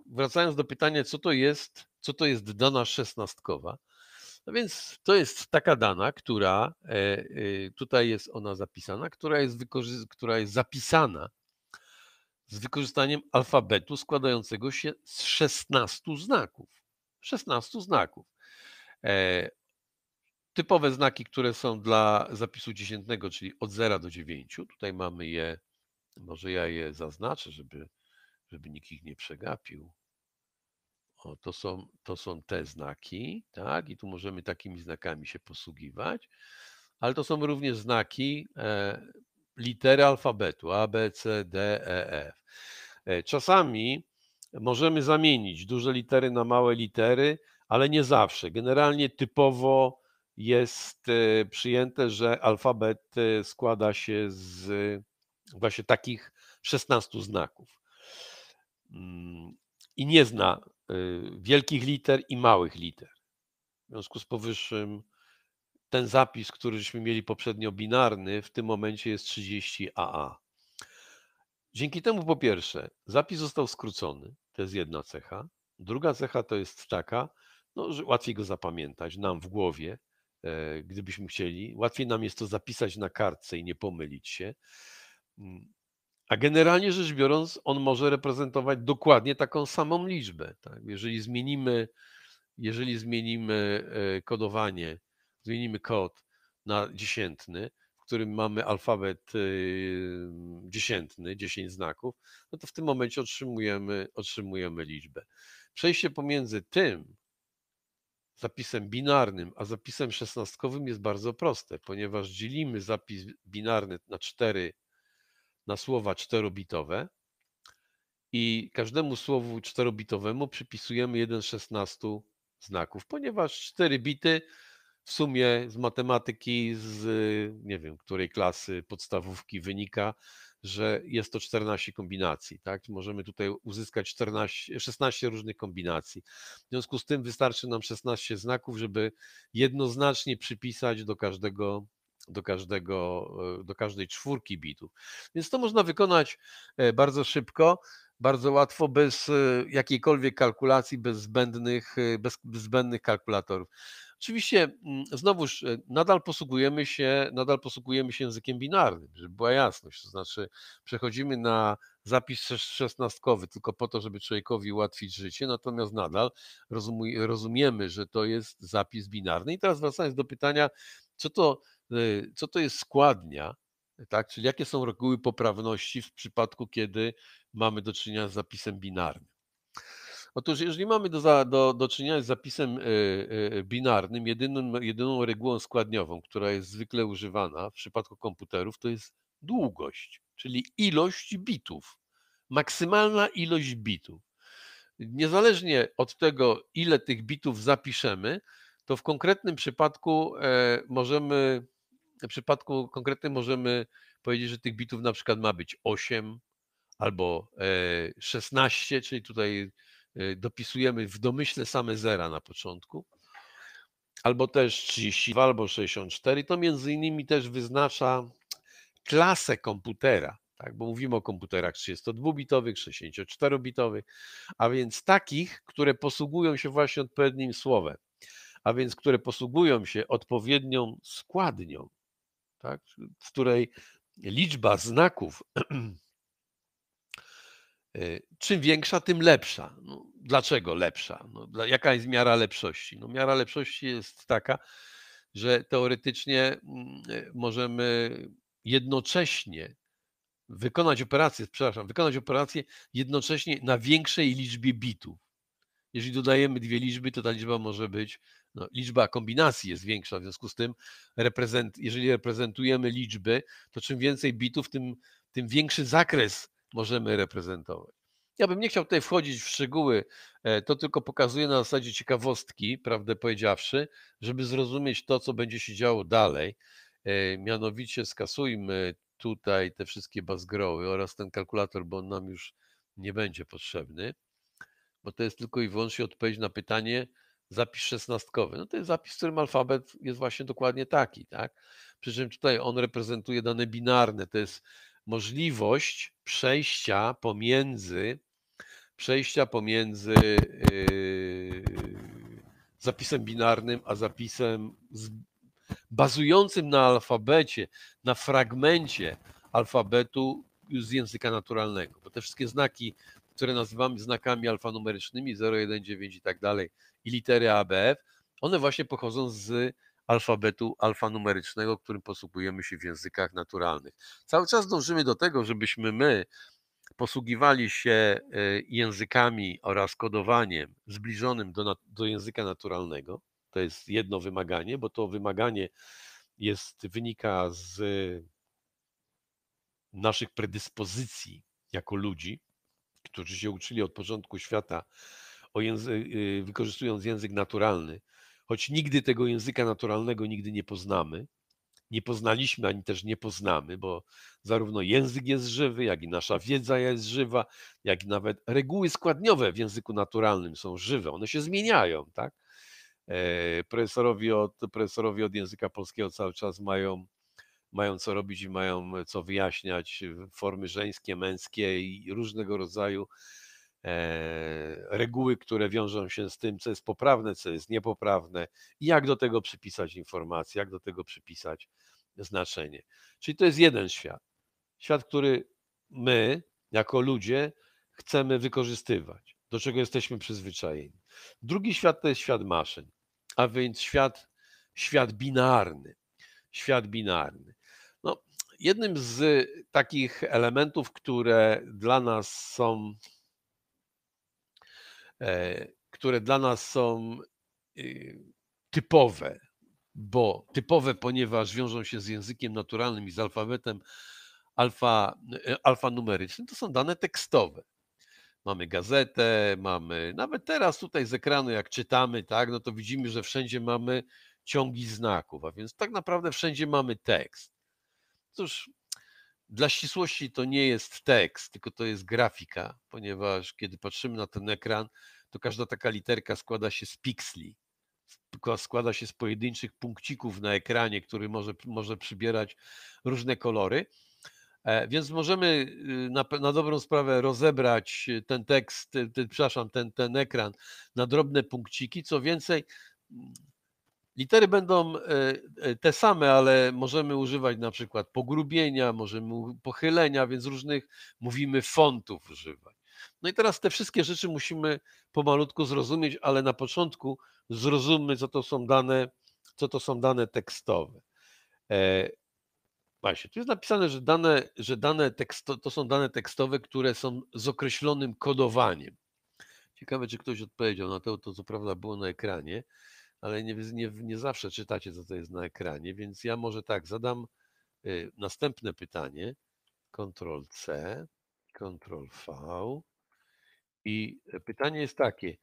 Speaker 1: wracając do pytania, co to jest, co to jest dana szesnastkowa, no więc to jest taka dana, która e, e, tutaj jest ona zapisana, która jest, która jest zapisana z wykorzystaniem alfabetu składającego się z 16 znaków. 16 znaków typowe znaki, które są dla zapisu dziesiętnego, czyli od 0 do 9. Tutaj mamy je, może ja je zaznaczę, żeby, żeby nikt ich nie przegapił. O, to są, to są te znaki, tak? I tu możemy takimi znakami się posługiwać, ale to są również znaki e, litery alfabetu A, B, C, D, E, F. E, czasami możemy zamienić duże litery na małe litery, ale nie zawsze. Generalnie typowo jest y, przyjęte, że alfabet y, składa się z y, właśnie takich 16 znaków. Mm, I nie zna wielkich liter i małych liter. W związku z powyższym ten zapis, któryśmy mieli poprzednio binarny, w tym momencie jest 30 AA. Dzięki temu po pierwsze zapis został skrócony, to jest jedna cecha. Druga cecha to jest taka, no, że łatwiej go zapamiętać nam w głowie, E, gdybyśmy chcieli. Łatwiej nam jest to zapisać na kartce i nie pomylić się. Mm. A generalnie rzecz biorąc, on może reprezentować dokładnie taką samą liczbę. Tak? Jeżeli zmienimy, jeżeli zmienimy e, kodowanie, zmienimy kod na dziesiętny, w którym mamy alfabet y, dziesiętny, 10 znaków, no to w tym momencie otrzymujemy, otrzymujemy liczbę. Przejście pomiędzy tym, zapisem binarnym, a zapisem szesnastkowym jest bardzo proste, ponieważ dzielimy zapis binarny na cztery, na słowa czterobitowe i każdemu słowu czterobitowemu przypisujemy jeden szesnastu znaków, ponieważ cztery bity w sumie z matematyki, z nie wiem, której klasy podstawówki wynika, że jest to 14 kombinacji, tak? Możemy tutaj uzyskać 14, 16 różnych kombinacji. W związku z tym wystarczy nam 16 znaków, żeby jednoznacznie przypisać do każdego do, każdego, e, do każdej czwórki bitów. Więc to można wykonać e, bardzo szybko, bardzo łatwo, bez e, jakiejkolwiek kalkulacji, bez zbędnych, bez zbędnych kalkulatorów. Oczywiście mm, znowuż e, nadal posługujemy się, nadal posługujemy się językiem binarnym, żeby była jasność, to znaczy przechodzimy na zapis szesnastkowy tylko po to, żeby człowiekowi ułatwić życie, natomiast nadal rozumiemy, że to jest zapis binarny. I teraz wracając do pytania, co to, e, co to jest składnia, tak? czyli jakie są reguły poprawności w przypadku, kiedy mamy do czynienia z zapisem binarnym. Otóż jeżeli mamy do, do, do czynienia z zapisem e, e, binarnym, jedyną, jedyną regułą składniową, która jest zwykle używana w przypadku komputerów, to jest długość, czyli ilość bitów. Maksymalna ilość bitów. Niezależnie od tego, ile tych bitów zapiszemy, to w konkretnym przypadku e, możemy, w przypadku konkretnym możemy powiedzieć, że tych bitów na przykład ma być 8 albo 16, czyli tutaj Y, dopisujemy w domyśle same zera na początku, albo też 32, albo 64, to między innymi też wyznacza klasę komputera, tak? bo mówimy o komputerach 32-bitowych, 64-bitowych, a więc takich, które posługują się właśnie odpowiednim słowem, a więc które posługują się odpowiednią składnią, tak? w której liczba znaków Y, czym większa, tym lepsza. No, dlaczego lepsza? No, jaka jest miara lepszości? No, miara lepszości jest taka, że teoretycznie mm, y, możemy jednocześnie wykonać operację, przepraszam, wykonać operację jednocześnie na większej liczbie bitów. Jeżeli dodajemy dwie liczby, to ta liczba może być, no, liczba kombinacji jest większa, w związku z tym, reprezent, jeżeli reprezentujemy liczby, to czym więcej bitów, tym, tym większy zakres możemy reprezentować. Ja bym nie chciał tutaj wchodzić w szczegóły, e, to tylko pokazuje na zasadzie ciekawostki, prawdę powiedziawszy, żeby zrozumieć to, co będzie się działo dalej. E, mianowicie skasujmy tutaj te wszystkie bazgroły oraz ten kalkulator, bo on nam już nie będzie potrzebny, bo to jest tylko i wyłącznie odpowiedź na pytanie, zapis szesnastkowy. No to jest zapis, w którym alfabet jest właśnie dokładnie taki, tak? Przy czym tutaj on reprezentuje dane binarne, to jest możliwość przejścia pomiędzy przejścia pomiędzy yy, zapisem binarnym a zapisem bazującym na alfabecie, na fragmencie alfabetu z języka naturalnego, bo te wszystkie znaki, które nazywamy znakami alfanumerycznymi 019 i tak dalej i litery ABF, one właśnie pochodzą z alfabetu alfanumerycznego, którym posługujemy się w językach naturalnych. Cały czas dążymy do tego, żebyśmy my posługiwali się e, językami oraz kodowaniem zbliżonym do, do języka naturalnego. To jest jedno wymaganie, bo to wymaganie jest, wynika z naszych predyspozycji jako ludzi, którzy się uczyli od początku świata e, wykorzystując język naturalny, choć nigdy tego języka naturalnego nigdy nie poznamy, nie poznaliśmy, ani też nie poznamy, bo zarówno język jest żywy, jak i nasza wiedza jest żywa, jak i nawet reguły składniowe w języku naturalnym są żywe, one się zmieniają, tak? E, profesorowie od, profesorowie od języka polskiego cały czas mają, mają co robić i mają co wyjaśniać, formy żeńskie, męskie i różnego rodzaju E, reguły, które wiążą się z tym, co jest poprawne, co jest niepoprawne i jak do tego przypisać informacje, jak do tego przypisać znaczenie. Czyli to jest jeden świat. Świat, który my, jako ludzie, chcemy wykorzystywać, do czego jesteśmy przyzwyczajeni. Drugi świat to jest świat maszyn, a więc świat, świat binarny. Świat binarny. No, jednym z takich elementów, które dla nas są E, które dla nas są y, typowe, bo typowe, ponieważ wiążą się z językiem naturalnym i z alfabetem alfa, e, alfanumerycznym, to są dane tekstowe. Mamy gazetę, mamy nawet teraz tutaj z ekranu, jak czytamy, tak, no to widzimy, że wszędzie mamy ciągi znaków, a więc tak naprawdę wszędzie mamy tekst. Cóż, dla ścisłości to nie jest tekst, tylko to jest grafika, ponieważ kiedy patrzymy na ten ekran, to każda taka literka składa się z piksli. Składa się z pojedynczych punkcików na ekranie, który może, może przybierać różne kolory. E, więc możemy y, na, na, dobrą sprawę rozebrać y, ten tekst, y, ten, przepraszam, ten, ten ekran na drobne punkciki. Co więcej, Litery będą e, e, te same, ale możemy używać na przykład pogrubienia, możemy pochylenia, więc różnych mówimy fontów używać. No i teraz te wszystkie rzeczy musimy pomalutku zrozumieć, ale na początku zrozummy, co to są dane, co to są dane tekstowe. E, właśnie, tu jest napisane, że dane, że dane teksto, to są dane tekstowe, które są z określonym kodowaniem. Ciekawe, czy ktoś odpowiedział na to, to co prawda było na ekranie ale nie, nie, nie zawsze czytacie, co to jest na ekranie, więc ja może tak, zadam y, następne pytanie. Ctrl C, Ctrl V. I pytanie jest takie,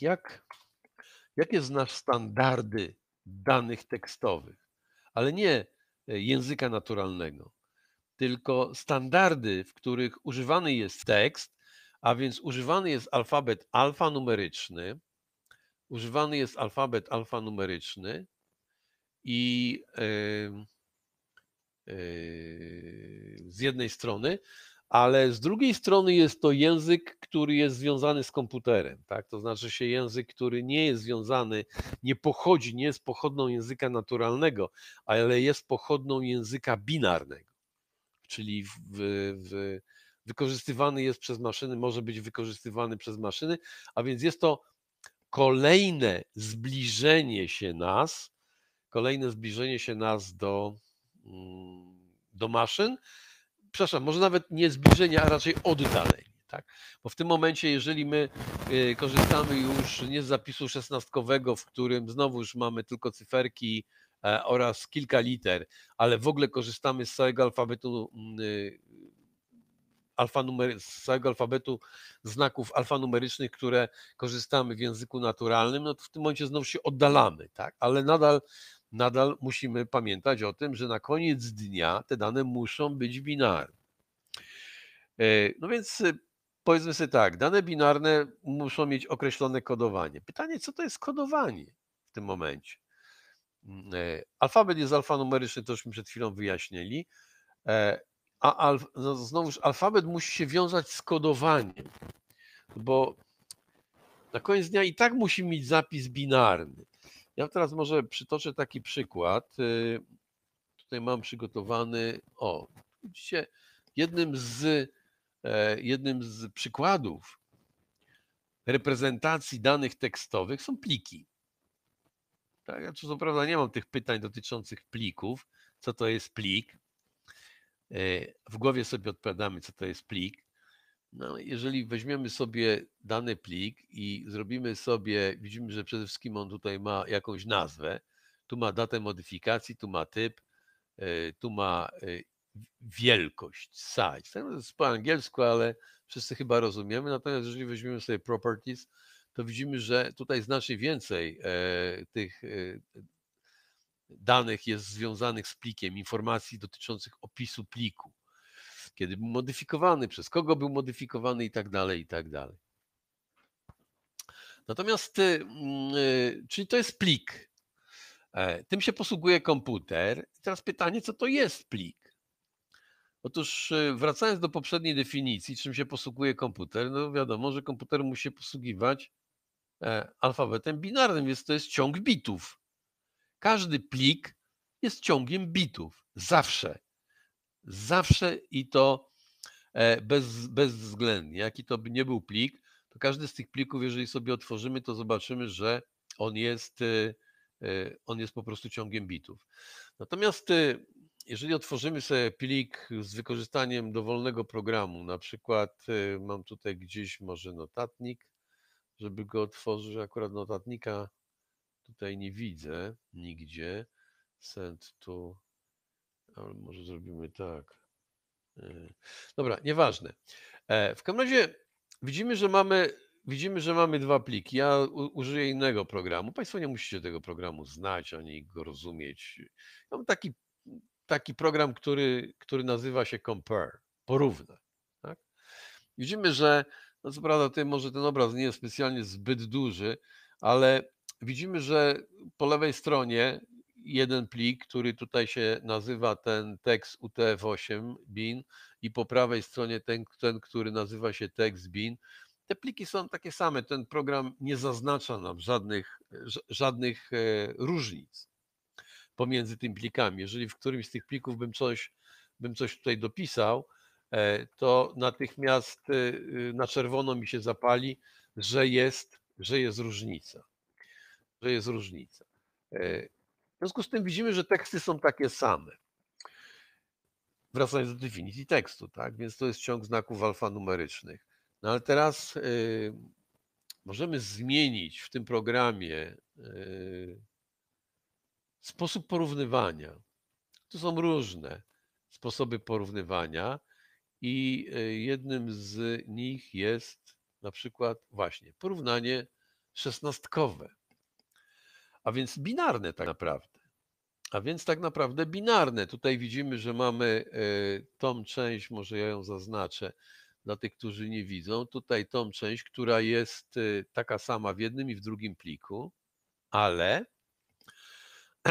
Speaker 1: jak, jakie znasz standardy danych tekstowych, ale nie e, języka naturalnego, tylko standardy, w których używany jest tekst, a więc używany jest alfabet alfanumeryczny, używany jest alfabet alfanumeryczny i z jednej strony, ale z drugiej strony jest to język, który jest związany z komputerem, tak? To znaczy się język, który nie jest związany, nie pochodzi, nie jest pochodną języka naturalnego, ale jest pochodną języka binarnego, czyli w, w, wykorzystywany jest przez maszyny, może być wykorzystywany przez maszyny, a więc jest to kolejne zbliżenie się nas, kolejne zbliżenie się nas do, mm, do maszyn. Przepraszam, może nawet nie zbliżenie, a raczej oddalenie. Tak? Bo w tym momencie, jeżeli my y, korzystamy już nie z zapisu szesnastkowego, w którym znowu już mamy tylko cyferki e, oraz kilka liter, ale w ogóle korzystamy z całego alfabetu mm, y, z całego alfabetu znaków alfanumerycznych, które korzystamy w języku naturalnym, no to w tym momencie znowu się oddalamy, tak? Ale nadal, nadal musimy pamiętać o tym, że na koniec dnia te dane muszą być binarne. E, no więc y, powiedzmy sobie tak, dane binarne muszą mieć określone kodowanie. Pytanie, co to jest kodowanie w tym momencie? Mm, e, alfabet jest alfanumeryczny, to już przed chwilą wyjaśnili. E, a al no znowuż alfabet musi się wiązać z kodowaniem, bo na koniec dnia i tak musi mieć zapis binarny. Ja teraz może przytoczę taki przykład. Y, tutaj mam przygotowany, o, widzicie, jednym z, e, jednym z przykładów reprezentacji danych tekstowych są pliki. Tak, ja co prawda nie mam tych pytań dotyczących plików, co to jest plik, Y, w głowie sobie odpowiadamy, co to jest plik. No, jeżeli weźmiemy sobie dany plik i zrobimy sobie, widzimy, że przede wszystkim on tutaj ma jakąś nazwę, tu ma datę modyfikacji, tu ma typ, y, tu ma y, wielkość, size. Tak, to jest po angielsku, ale wszyscy chyba rozumiemy. Natomiast jeżeli weźmiemy sobie properties, to widzimy, że tutaj znacznie więcej tych danych jest związanych z plikiem, informacji dotyczących opisu pliku, kiedy był modyfikowany, przez kogo był modyfikowany i tak dalej, i tak dalej. Natomiast, y, mm, y, czyli to jest plik. E, tym się posługuje komputer. teraz pytanie, co to jest plik? Otóż y, wracając do poprzedniej definicji, czym się posługuje komputer, no wiadomo, że komputer musi się posługiwać e, alfabetem binarnym, więc to jest ciąg bitów. Każdy plik jest ciągiem bitów. Zawsze. Zawsze i to e, bez, bezwzględnie. Jaki to by nie był plik, to każdy z tych plików, jeżeli sobie otworzymy, to zobaczymy, że on jest, e, e, on jest po prostu ciągiem bitów. Natomiast jeżeli otworzymy sobie plik z wykorzystaniem dowolnego programu, na przykład mam tutaj gdzieś może notatnik, żeby go otworzyć, akurat notatnika Tutaj nie widzę nigdzie. Send to. Ale może zrobimy tak. E, dobra, nieważne. E, w każdym razie widzimy, że mamy, widzimy, że mamy dwa pliki. Ja użyję innego programu. Państwo nie musicie tego programu znać ani go rozumieć. mam taki, taki program, który, który nazywa się Compare, porówna Tak? Widzimy, że no co prawda, ty, może ten obraz nie jest specjalnie zbyt duży, ale widzimy, że po lewej stronie jeden plik, który tutaj się nazywa ten tekst UTF-8 bin i po prawej stronie ten, ten który nazywa się tekst bin. Te pliki są takie same, ten program nie zaznacza nam żadnych, żadnych e, różnic pomiędzy tymi plikami. Jeżeli w którymś z tych plików bym coś, bym coś tutaj dopisał, e, to natychmiast e, na czerwono mi się zapali, że jest, że jest różnica że jest różnica. E, w związku z tym widzimy, że teksty są takie same. Wracając do definicji tekstu, tak? Więc to jest ciąg znaków alfanumerycznych. No ale teraz e, możemy zmienić w tym programie e, sposób porównywania. Tu są różne sposoby porównywania i jednym z nich jest na przykład właśnie porównanie szesnastkowe a więc binarne tak naprawdę. A więc tak naprawdę binarne. Tutaj widzimy, że mamy e, tą część, może ja ją zaznaczę dla tych, którzy nie widzą. Tutaj tą część, która jest e, taka sama w jednym i w drugim pliku, ale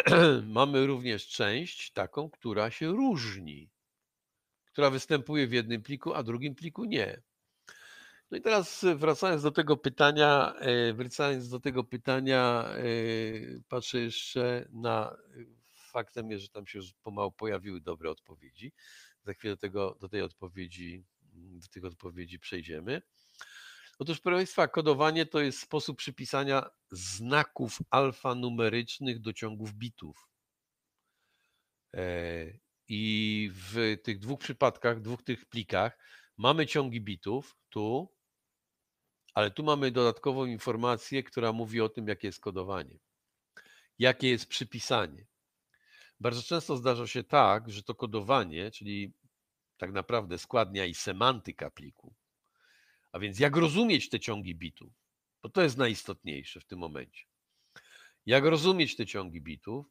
Speaker 1: mamy również część taką, która się różni, która występuje w jednym pliku, a drugim pliku nie. No i teraz y, wracając do tego pytania, y, wracając do tego pytania, y, patrzę jeszcze na faktem że tam się już pomału pojawiły dobre odpowiedzi. Za chwilę do, tego, do tej odpowiedzi, mm, do tych odpowiedzi przejdziemy. Otóż, proszę Państwa, kodowanie to jest sposób przypisania znaków alfanumerycznych do ciągów bitów. E, I w tych dwóch przypadkach, dwóch tych plikach mamy ciągi bitów tu ale tu mamy dodatkową informację, która mówi o tym, jakie jest kodowanie, jakie jest przypisanie. Bardzo często zdarza się tak, że to kodowanie, czyli tak naprawdę składnia i semantyka pliku, a więc jak rozumieć te ciągi bitów, bo to jest najistotniejsze w tym momencie. Jak rozumieć te ciągi bitów,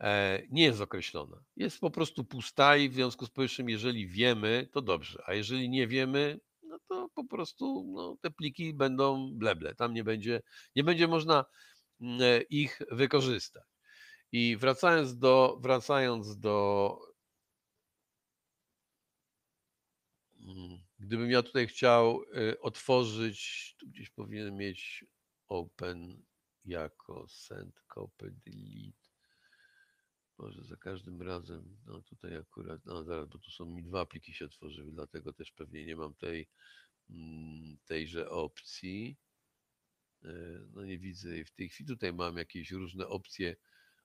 Speaker 1: e, nie jest określona. Jest po prostu pusta i w związku z powyższym, jeżeli wiemy, to dobrze, a jeżeli nie wiemy, po prostu no, te pliki będą bleble. Tam nie będzie, nie będzie można mm, e, ich wykorzystać. I wracając do, wracając do mm, gdybym ja tutaj chciał e, otworzyć, tu gdzieś powinien mieć open jako send copy delete. Może za każdym razem, no tutaj akurat, no zaraz, bo tu są mi dwa pliki się otworzyły, dlatego też pewnie nie mam tej Mm, tejże opcji. E, no nie widzę jej w tej chwili. Tutaj mam jakieś różne opcje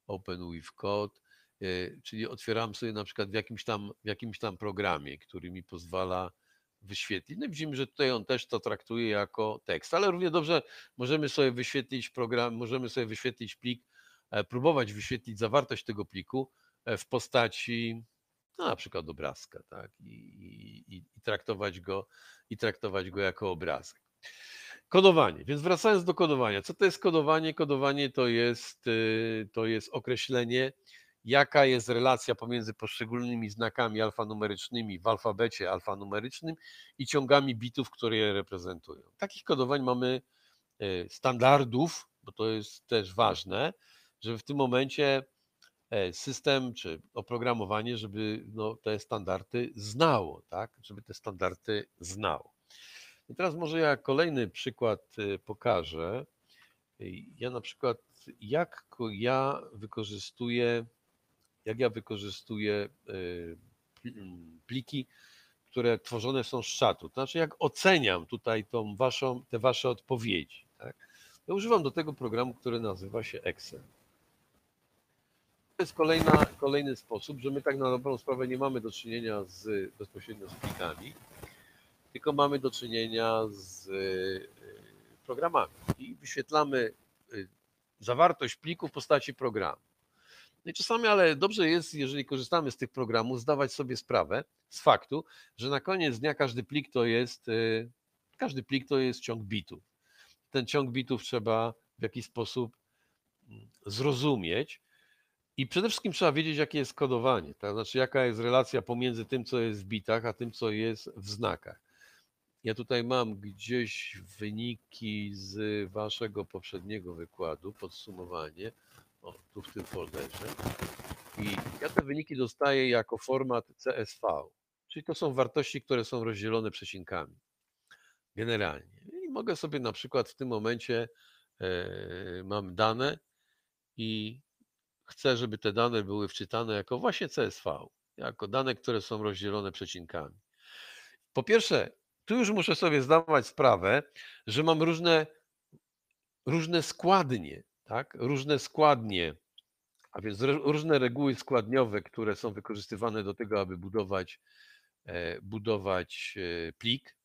Speaker 1: Open with Code, e, czyli otwieram sobie na przykład w jakimś tam, w jakimś tam programie, który mi pozwala wyświetlić. No widzimy, że tutaj on też to traktuje jako tekst, ale równie dobrze możemy sobie wyświetlić program, możemy sobie wyświetlić plik, e, próbować wyświetlić zawartość tego pliku w postaci no na przykład obrazka, tak, i, i, i, traktować, go, i traktować go jako obrazek. Kodowanie. Więc wracając do kodowania. Co to jest kodowanie? Kodowanie to jest, y, to jest określenie, jaka jest relacja pomiędzy poszczególnymi znakami alfanumerycznymi w alfabecie alfanumerycznym i ciągami bitów, które je reprezentują. Takich kodowań mamy y, standardów, bo to jest też ważne, że w tym momencie E, system czy oprogramowanie, żeby no, te standardy znało, tak? Żeby te standardy znało. I teraz może ja kolejny przykład e, pokażę. Ja na przykład, jak ja wykorzystuję, jak ja wykorzystuję e, mm, pliki, które tworzone są z czatu. To znaczy, jak oceniam tutaj tą waszą, te wasze odpowiedzi. Tak? Ja używam do tego programu, który nazywa się Excel jest kolejna, kolejny sposób, że my tak na dobrą sprawę nie mamy do czynienia z, bezpośrednio z plikami, tylko mamy do czynienia z y, programami i wyświetlamy y, zawartość pliku w postaci programu. No i czasami, ale dobrze jest, jeżeli korzystamy z tych programów, zdawać sobie sprawę z faktu, że na koniec dnia każdy plik to jest, y, każdy plik to jest ciąg bitów. Ten ciąg bitów trzeba w jakiś sposób mm, zrozumieć, i przede wszystkim trzeba wiedzieć, jakie jest kodowanie, to tak? znaczy jaka jest relacja pomiędzy tym, co jest w bitach, a tym, co jest w znakach. Ja tutaj mam gdzieś wyniki z waszego poprzedniego wykładu, podsumowanie, o, tu w tym folderze. I ja te wyniki dostaję jako format CSV, czyli to są wartości, które są rozdzielone przecinkami. Generalnie. I mogę sobie na przykład w tym momencie e, mam dane i chcę, żeby te dane były wczytane jako właśnie CSV, jako dane, które są rozdzielone przecinkami. Po pierwsze, tu już muszę sobie zdawać sprawę, że mam różne, różne składnie, tak? Różne składnie, a więc różne reguły składniowe, które są wykorzystywane do tego, aby budować, e, budować e, plik,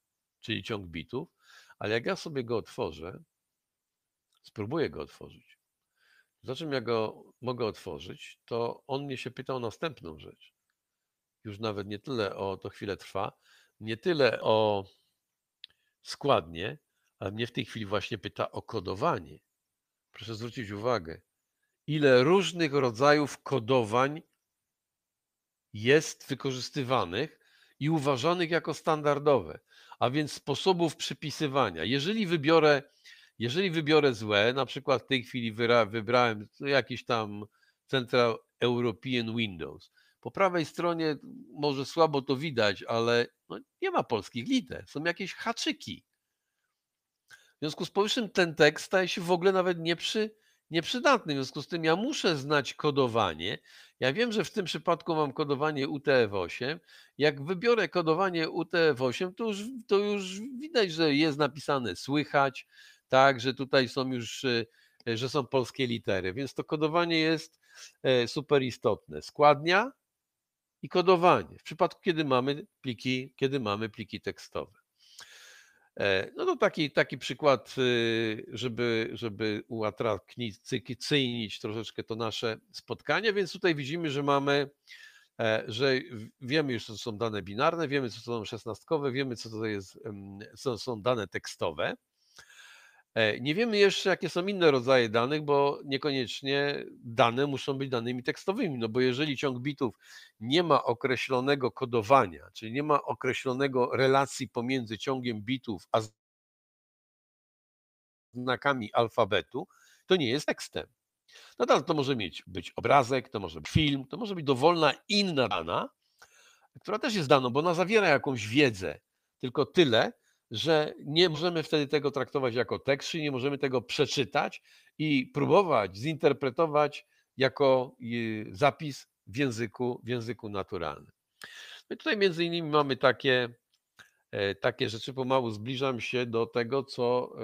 Speaker 1: czyli ciąg bitów, ale jak ja sobie go otworzę, spróbuję go otworzyć, za czym ja go mogę otworzyć, to on mnie się pytał o następną rzecz. Już nawet nie tyle o to chwilę trwa, nie tyle o składnie, ale mnie w tej chwili właśnie pyta o kodowanie. Proszę zwrócić uwagę, ile różnych rodzajów kodowań jest wykorzystywanych i uważanych jako standardowe, a więc sposobów przypisywania. Jeżeli wybiorę jeżeli wybiorę złe, na przykład w tej chwili wybrałem jakiś tam Central European Windows. Po prawej stronie może słabo to widać, ale no nie ma polskich liter, są jakieś haczyki. W związku z powyższym ten tekst staje się w ogóle nawet nieprzy, nieprzydatny. W związku z tym ja muszę znać kodowanie. Ja wiem, że w tym przypadku mam kodowanie UTF-8. Jak wybiorę kodowanie UTF-8, to już, to już widać, że jest napisane słychać, tak, że tutaj są już, y, y, że są polskie litery, więc to kodowanie jest e, super istotne. Składnia i kodowanie. W przypadku, kiedy mamy pliki, kiedy mamy pliki tekstowe. E, no to taki, taki przykład, y, żeby, żeby uatrakcyjnić troszeczkę to nasze spotkanie, więc tutaj widzimy, że mamy, e, że wiemy już, co to są dane binarne, wiemy, co to są szesnastkowe, wiemy, co to jest, co to są dane tekstowe. E, nie wiemy jeszcze, jakie są inne rodzaje danych, bo niekoniecznie dane muszą być danymi tekstowymi. No bo jeżeli ciąg bitów nie ma określonego kodowania, czyli nie ma określonego relacji pomiędzy ciągiem bitów a znakami alfabetu, to nie jest tekstem. Nadal no to może mieć być obrazek, to może być film, to może być dowolna inna dana, która też jest daną, bo ona zawiera jakąś wiedzę. Tylko tyle, że nie możemy wtedy tego traktować jako tekst, nie możemy tego przeczytać i próbować zinterpretować jako y, zapis w języku, w języku naturalnym. My tutaj między innymi mamy takie, e, takie rzeczy, pomału zbliżam się do tego, co e,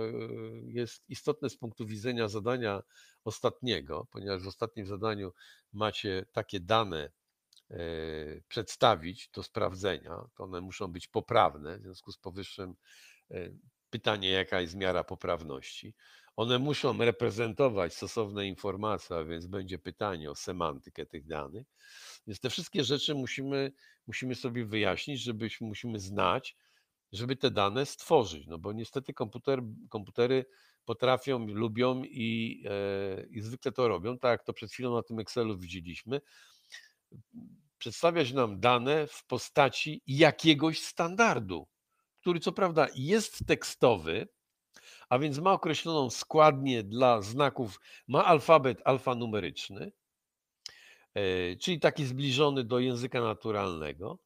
Speaker 1: jest istotne z punktu widzenia zadania ostatniego, ponieważ w ostatnim zadaniu macie takie dane Y, przedstawić do sprawdzenia, to one muszą być poprawne, w związku z powyższym y, pytanie, jaka jest miara poprawności. One muszą reprezentować stosowne informacje, a więc będzie pytanie o semantykę tych danych. Więc te wszystkie rzeczy musimy, musimy sobie wyjaśnić, żebyśmy musimy znać, żeby te dane stworzyć. No bo niestety komputer, komputery potrafią, lubią i, y, i zwykle to robią, tak jak to przed chwilą na tym Excelu widzieliśmy, przedstawiać nam dane w postaci jakiegoś standardu, który co prawda jest tekstowy, a więc ma określoną składnię dla znaków, ma alfabet alfanumeryczny, e, czyli taki zbliżony do języka naturalnego,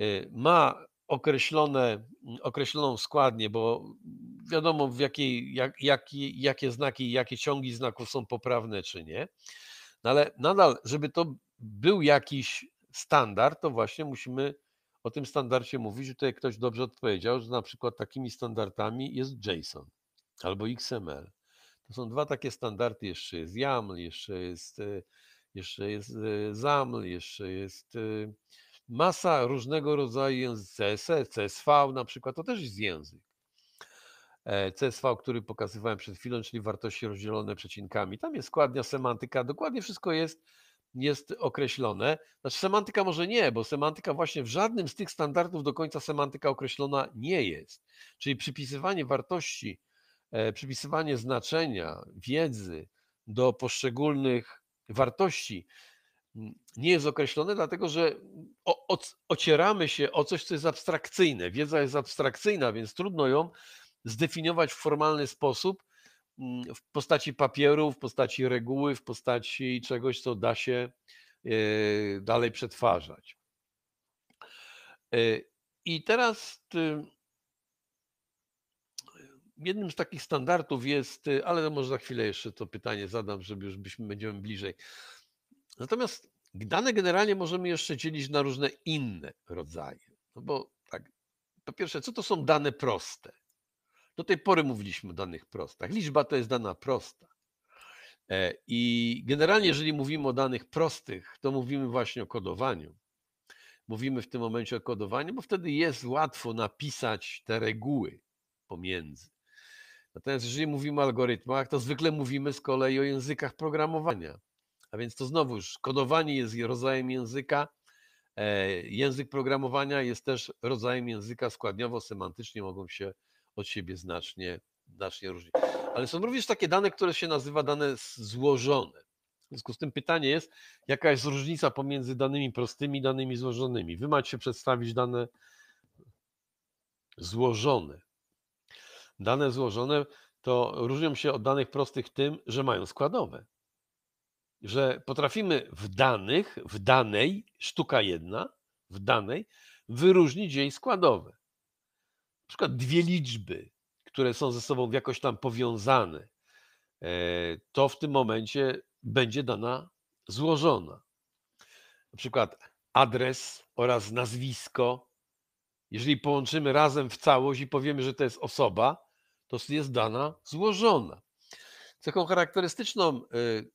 Speaker 1: e, ma określone, określoną składnię, bo wiadomo, w jakiej, jak, jakie, jakie znaki, jakie ciągi znaków są poprawne czy nie. No ale nadal, żeby to był jakiś standard, to właśnie musimy o tym standardzie mówić. Tutaj ktoś dobrze odpowiedział, że na przykład takimi standardami jest JSON albo XML. To są dwa takie standardy. Jeszcze jest YAML, jeszcze jest, e, jeszcze jest e, ZAML, jeszcze jest e, masa różnego rodzaju języków. CSS, CSV na przykład, to też jest język. CSV, który pokazywałem przed chwilą, czyli wartości rozdzielone przecinkami. Tam jest składnia, semantyka, dokładnie wszystko jest jest określone. Znaczy semantyka może nie, bo semantyka właśnie w żadnym z tych standardów do końca semantyka określona nie jest. Czyli przypisywanie wartości, e, przypisywanie znaczenia, wiedzy do poszczególnych wartości mm, nie jest określone, dlatego że mm, ocieramy się o coś, co jest abstrakcyjne. Wiedza jest abstrakcyjna, więc trudno ją zdefiniować w formalny sposób, Mm, w postaci papieru, w postaci reguły, w postaci czegoś, co da się e, dalej przetwarzać. E, I teraz e, jednym z takich standardów jest, ale może za chwilę jeszcze to pytanie zadam, żeby już byśmy, będziemy bliżej. Natomiast dane generalnie możemy jeszcze dzielić na różne inne rodzaje. No bo tak, po pierwsze, co to są dane proste? Do tej pory mówiliśmy o danych prostach. Liczba to jest dana prosta. E, I generalnie, jeżeli mówimy o danych prostych, to mówimy właśnie o kodowaniu. Mówimy w tym momencie o kodowaniu, bo wtedy jest łatwo napisać te reguły pomiędzy. Natomiast jeżeli mówimy o algorytmach, to zwykle mówimy z kolei o językach programowania. A więc to znowuż, kodowanie jest rodzajem języka, e, język programowania jest też rodzajem języka składniowo-semantycznie, mogą się od siebie znacznie, znacznie różni. Ale są również takie dane, które się nazywa dane złożone. W związku z tym pytanie jest, jaka jest różnica pomiędzy danymi prostymi i danymi złożonymi. Wy macie przedstawić dane złożone. Dane złożone to różnią się od danych prostych tym, że mają składowe. Że potrafimy w danych, w danej, sztuka jedna, w danej, wyróżnić jej składowe na przykład dwie liczby, które są ze sobą jakoś tam powiązane, e, to w tym momencie będzie dana złożona. Na przykład adres oraz nazwisko. Jeżeli połączymy razem w całość i powiemy, że to jest osoba, to jest dana złożona. Cechą charakterystyczną e,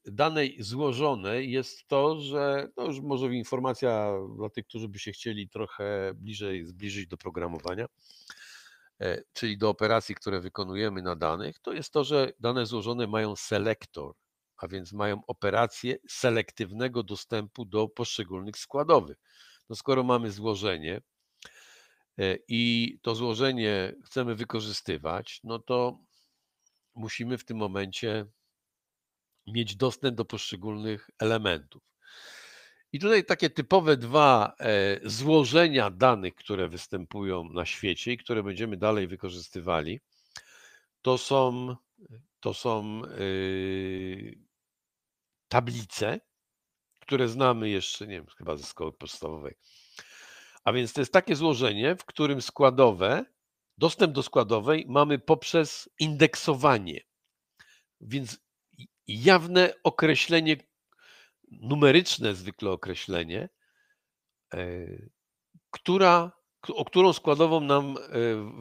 Speaker 1: danej złożonej jest to, że to już może informacja dla tych, którzy by się chcieli trochę bliżej zbliżyć do programowania E, czyli do operacji, które wykonujemy na danych, to jest to, że dane złożone mają selektor, a więc mają operację selektywnego dostępu do poszczególnych składowych. No skoro mamy złożenie e, i to złożenie chcemy wykorzystywać, no to musimy w tym momencie mieć dostęp do poszczególnych elementów. I tutaj takie typowe dwa e, złożenia danych, które występują na świecie i które będziemy dalej wykorzystywali, to są, to są y, tablice, które znamy jeszcze, nie wiem, chyba ze szkoły podstawowej. A więc to jest takie złożenie, w którym składowe, dostęp do składowej mamy poprzez indeksowanie. Więc jawne określenie numeryczne zwykle określenie, e, która, o którą składową nam e,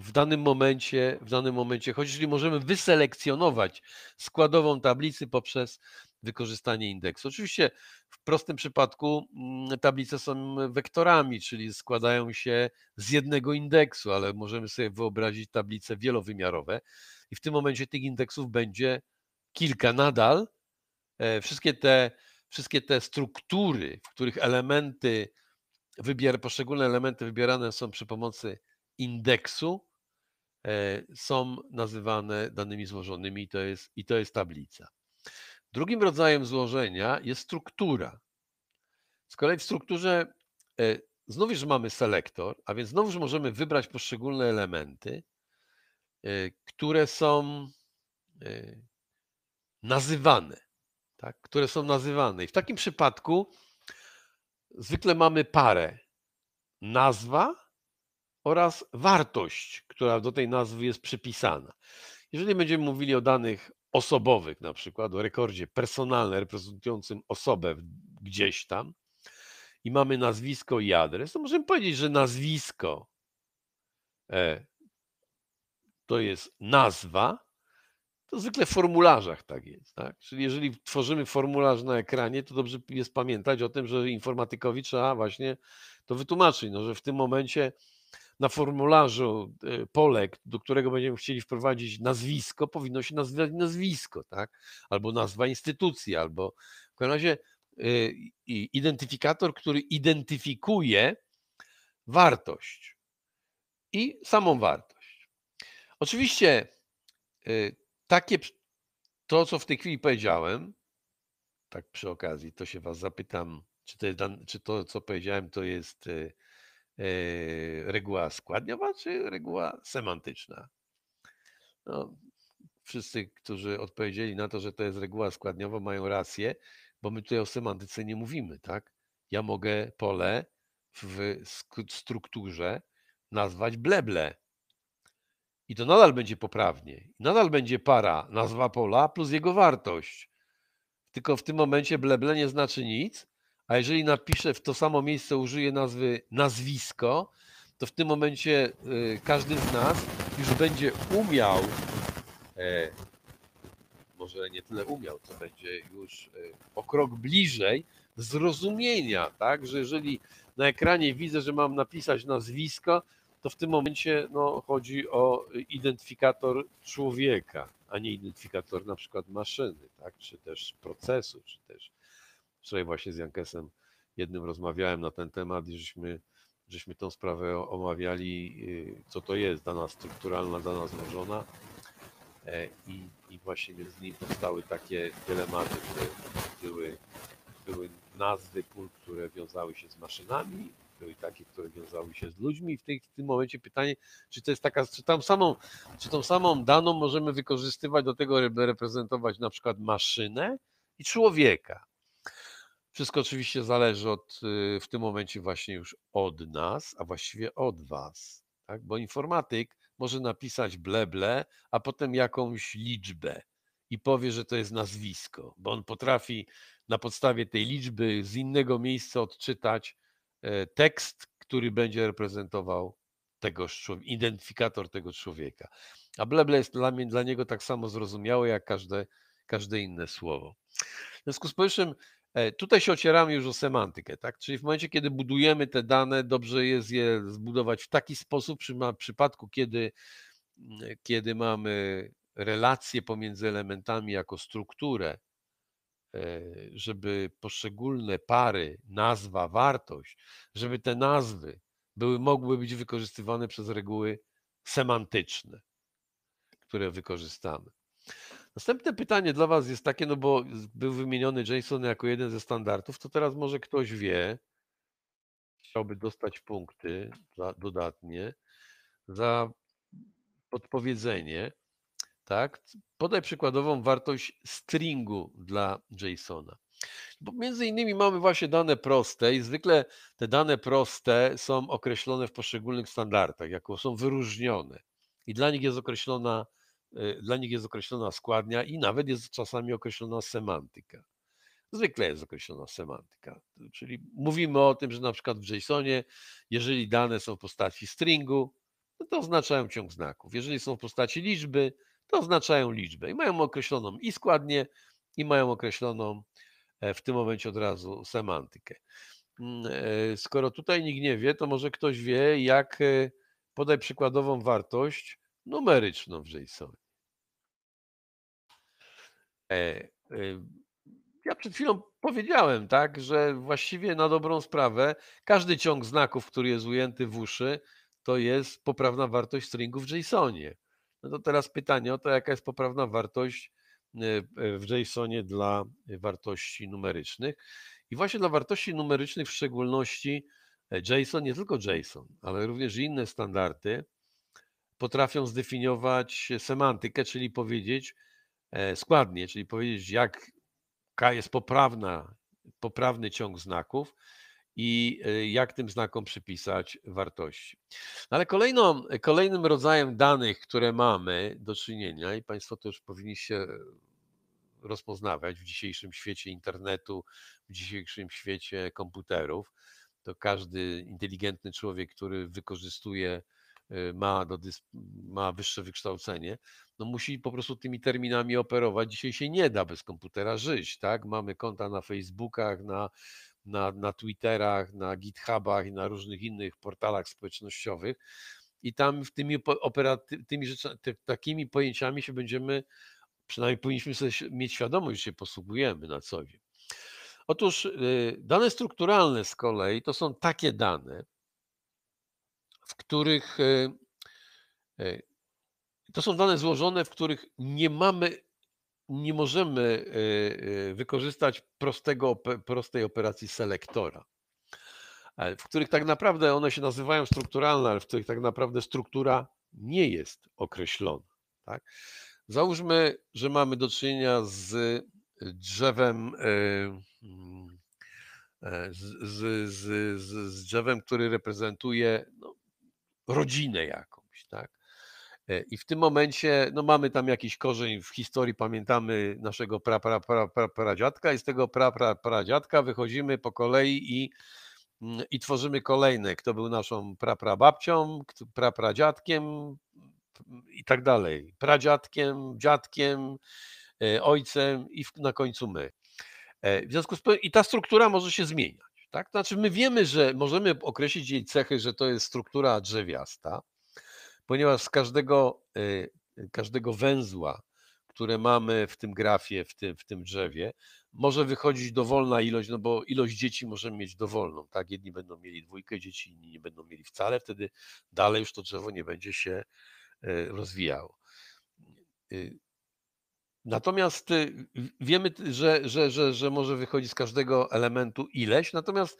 Speaker 1: w danym momencie, w danym momencie chodzi, czyli możemy wyselekcjonować składową tablicy poprzez wykorzystanie indeksu. Oczywiście w prostym przypadku mm, tablice są wektorami, czyli składają się z jednego indeksu, ale możemy sobie wyobrazić tablice wielowymiarowe i w tym momencie tych indeksów będzie kilka nadal. E, wszystkie te wszystkie te struktury, w których elementy, wybier, poszczególne elementy wybierane są przy pomocy indeksu, e, są nazywane danymi złożonymi i to jest, i to jest tablica. Drugim rodzajem złożenia jest struktura. Z kolei w strukturze już e, mamy selektor, a więc znowuż możemy wybrać poszczególne elementy, e, które są nazywane tak, które są nazywane. I w takim przypadku zwykle mamy parę nazwa oraz wartość, która do tej nazwy jest przypisana. Jeżeli będziemy mówili o danych osobowych, na przykład o rekordzie personalnym reprezentującym osobę gdzieś tam i mamy nazwisko i adres, to możemy powiedzieć, że nazwisko e, to jest nazwa, to zwykle w formularzach tak jest. Tak? Czyli jeżeli tworzymy formularz na ekranie, to dobrze jest pamiętać o tym, że informatykowi trzeba właśnie to wytłumaczyć, no, że w tym momencie na formularzu e, pole, do którego będziemy chcieli wprowadzić nazwisko, powinno się nazywać nazwisko, tak? albo nazwa instytucji, albo w każdym razie e, identyfikator, który identyfikuje wartość i samą wartość. Oczywiście e, takie, to co w tej chwili powiedziałem, tak przy okazji, to się Was zapytam, czy to, jest, czy to co powiedziałem, to jest e, e, reguła składniowa, czy reguła semantyczna? No, wszyscy, którzy odpowiedzieli na to, że to jest reguła składniowa, mają rację, bo my tutaj o semantyce nie mówimy, tak? Ja mogę pole w strukturze nazwać bleble, i to nadal będzie poprawnie. Nadal będzie para, nazwa pola plus jego wartość. Tylko w tym momencie bleble nie znaczy nic, a jeżeli napiszę w to samo miejsce, użyję nazwy nazwisko, to w tym momencie y, każdy z nas już będzie umiał, e, może nie tyle umiał, co będzie już e, o krok bliżej zrozumienia, tak, że jeżeli na ekranie widzę, że mam napisać nazwisko, to w tym momencie no, chodzi o identyfikator człowieka, a nie identyfikator na przykład maszyny, tak? czy też procesu, czy też wczoraj właśnie z Jankesem jednym rozmawiałem na ten temat i żeśmy, żeśmy tą sprawę omawiali, y, co to jest dana strukturalna, dana złożona e, i, i właśnie między nimi powstały takie dylematy, które były, były nazwy pól, które wiązały się z maszynami i takie, które wiązały się z ludźmi. I w, tej, w tym momencie pytanie, czy to jest taka, czy tam samą, czy tą samą daną możemy wykorzystywać do tego, żeby reprezentować na przykład maszynę i człowieka. Wszystko oczywiście zależy od, y, w tym momencie właśnie już od nas, a właściwie od was, tak? bo informatyk może napisać bleble, a potem jakąś liczbę i powie, że to jest nazwisko, bo on potrafi na podstawie tej liczby z innego miejsca odczytać E, tekst, który będzie reprezentował tego identyfikator tego człowieka. A bleble jest dla, mnie, dla niego tak samo zrozumiałe jak każde, każde inne słowo. W związku z powyższym e, Tutaj się ocieramy już o semantykę, tak? Czyli w momencie, kiedy budujemy te dane, dobrze jest je zbudować w taki sposób, przy przypadku, kiedy, mm, e, kiedy mamy relacje pomiędzy elementami jako strukturę, E, żeby poszczególne pary, nazwa, wartość, żeby te nazwy były, mogły być wykorzystywane przez reguły semantyczne, które wykorzystamy. Następne pytanie dla Was jest takie, no bo był wymieniony JSON jako jeden ze standardów, to teraz może ktoś wie, chciałby dostać punkty za, dodatnie za podpowiedzenie, tak? Podaj przykładową wartość stringu dla JSON, Bo między innymi mamy właśnie dane proste i zwykle te dane proste są określone w poszczególnych standardach, jako są wyróżnione. I dla nich jest określona, y, dla nich jest określona składnia i nawet jest czasami określona semantyka. Zwykle jest określona semantyka, czyli mówimy o tym, że na przykład w JSON-ie, jeżeli dane są w postaci stringu, no to oznaczają ciąg znaków. Jeżeli są w postaci liczby, to oznaczają liczbę i mają określoną i składnię, i mają określoną e, w tym momencie od razu semantykę. Mm, e, skoro tutaj nikt nie wie, to może ktoś wie, jak e, podaj przykładową wartość numeryczną w JSON. Ja przed chwilą powiedziałem, tak, że właściwie na dobrą sprawę każdy ciąg znaków, który jest ujęty w uszy, to jest poprawna wartość stringów w JSONie. No to teraz pytanie o to, jaka jest poprawna wartość y, y, w JSONie dla wartości numerycznych. I właśnie dla wartości numerycznych, w szczególności e, JSON, nie tylko JSON, ale również inne standardy potrafią zdefiniować semantykę, czyli powiedzieć e, składnie, czyli powiedzieć, jak K jest poprawna, poprawny ciąg znaków, i y, jak tym znakom przypisać wartości. No, ale kolejną, kolejnym rodzajem danych, które mamy do czynienia, i Państwo to już powinniście e, rozpoznawać w dzisiejszym świecie internetu, w dzisiejszym świecie komputerów, to każdy inteligentny człowiek, który wykorzystuje, y, ma, do ma wyższe wykształcenie, no musi po prostu tymi terminami operować. Dzisiaj się nie da bez komputera żyć, tak? Mamy konta na Facebookach, na na, na Twitterach, na GitHubach i na różnych innych portalach społecznościowych. I tam w tymi, tymi rzeczami, takimi pojęciami się będziemy, przynajmniej powinniśmy sobie mieć świadomość, że się posługujemy na co dzień. Otóż y, dane strukturalne z kolei to są takie dane, w których y, y, to są dane złożone, w których nie mamy nie możemy y, y, wykorzystać prostego, prostej operacji selektora, e, w których tak naprawdę one się nazywają strukturalne, ale w których tak naprawdę struktura nie jest określona. Tak? Załóżmy, że mamy do czynienia z drzewem, y, mm, e, z, z, z, z drzewem, który reprezentuje no, rodzinę jakąś, tak? E, I w tym momencie no, mamy tam jakiś korzeń w historii, pamiętamy naszego pra, pra, pra, pra, pradziadka i z tego pra, pra, pradziadka wychodzimy po kolei i, mm, i tworzymy kolejne, kto był naszą praprababcią, prapradziadkiem mm, i tak dalej, pradziadkiem, dziadkiem, e, ojcem i w, na końcu my. E, w związku z i ta struktura może się zmieniać. Tak? Znaczy my wiemy, że możemy określić jej cechy, że to jest struktura drzewiasta, ponieważ z każdego, y, każdego węzła, które mamy w tym grafie, w tym, w tym drzewie, może wychodzić dowolna ilość, no bo ilość dzieci możemy mieć dowolną, tak? Jedni będą mieli dwójkę dzieci, inni nie będą mieli wcale, wtedy dalej już to drzewo nie będzie się y, rozwijało. Y, natomiast wiemy, że, że, że, że może wychodzić z każdego elementu ileś, natomiast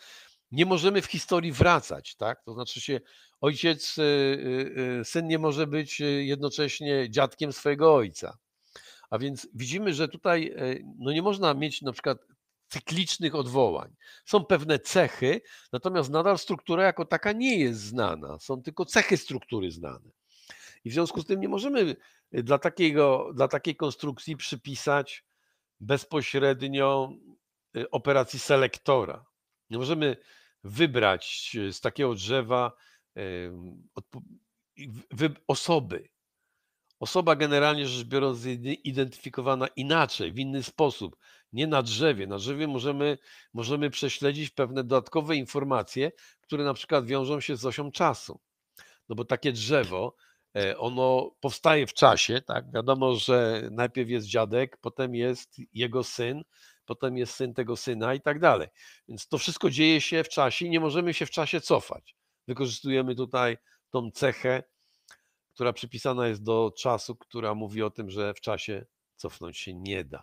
Speaker 1: nie możemy w historii wracać, tak? To znaczy się ojciec, y, y, y, syn nie może być jednocześnie dziadkiem swojego ojca. A więc widzimy, że tutaj e, no nie można mieć na przykład cyklicznych odwołań. Są pewne cechy, natomiast nadal struktura jako taka nie jest znana. Są tylko cechy struktury znane. I w związku z tym nie możemy dla, takiego, dla takiej konstrukcji przypisać bezpośrednio operacji selektora. Nie możemy wybrać e, z takiego drzewa osoby. Osoba generalnie rzecz biorąc jest identyfikowana inaczej, w inny sposób, nie na drzewie. Na drzewie możemy, możemy prześledzić pewne dodatkowe informacje, które na przykład wiążą się z osią czasu. No bo takie drzewo, e, ono powstaje w czasie, tak? Wiadomo, że najpierw jest dziadek, potem jest jego syn, potem jest syn tego syna i tak dalej. Więc to wszystko dzieje się w czasie i nie możemy się w czasie cofać. Wykorzystujemy tutaj tą cechę, która przypisana jest do czasu, która mówi o tym, że w czasie cofnąć się nie da.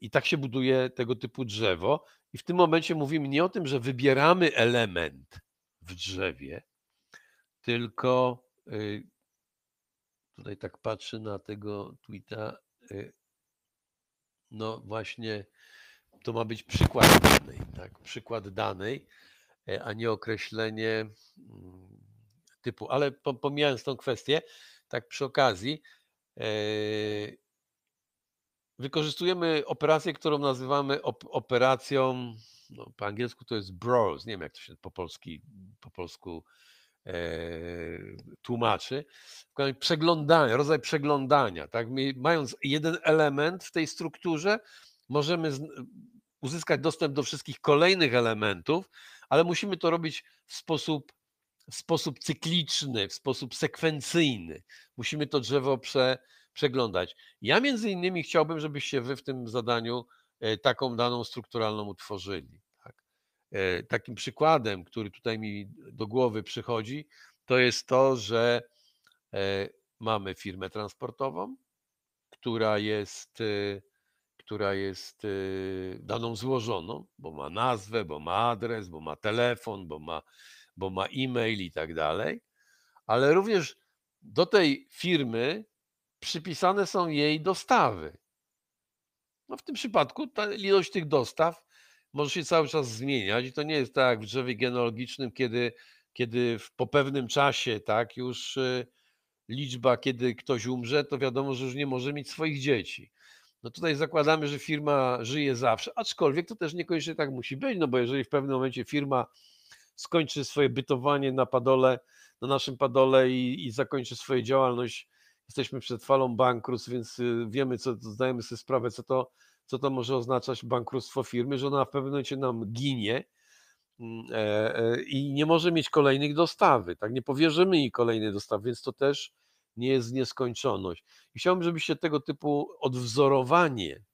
Speaker 1: I tak się buduje tego typu drzewo. I w tym momencie mówimy nie o tym, że wybieramy element w drzewie, tylko y, tutaj tak patrzę na tego tweeta. Y, no właśnie to ma być przykład danej, tak? Przykład danej, e, a nie określenie mm, typu. Ale pomijając tą kwestię, tak przy okazji, e, wykorzystujemy operację, którą nazywamy op operacją, no po angielsku to jest browse, nie wiem jak to się po, polski, po polsku E, tłumaczy, przeglądania, rodzaj przeglądania. Tak? Mając jeden element w tej strukturze, możemy uzyskać dostęp do wszystkich kolejnych elementów, ale musimy to robić w sposób, w sposób cykliczny, w sposób sekwencyjny. Musimy to drzewo prze, przeglądać. Ja między innymi chciałbym, żebyście wy w tym zadaniu e, taką daną strukturalną utworzyli. E, takim przykładem, który tutaj mi do głowy przychodzi, to jest to, że e, mamy firmę transportową, która jest, e, która jest daną złożoną, bo ma nazwę, bo ma adres, bo ma telefon, bo ma, bo ma e-mail i tak dalej, ale również do tej firmy przypisane są jej dostawy. No w tym przypadku ta ilość tych dostaw może się cały czas zmieniać i to nie jest tak jak w drzewie genealogicznym, kiedy, kiedy po pewnym czasie tak już y, liczba, kiedy ktoś umrze, to wiadomo, że już nie może mieć swoich dzieci. No tutaj zakładamy, że firma żyje zawsze, aczkolwiek to też niekoniecznie tak musi być, no bo jeżeli w pewnym momencie firma skończy swoje bytowanie na padole, na naszym padole i, i zakończy swoją działalność, jesteśmy przed falą bankructw, więc y, wiemy, co zdajemy sobie sprawę, co to co to może oznaczać bankructwo firmy, że ona w pewnym momencie nam ginie mm, e, e, i nie może mieć kolejnych dostawy, tak? Nie powierzymy jej kolejnej dostawy, więc to też nie jest nieskończoność. I chciałbym, żebyście tego typu odwzorowanie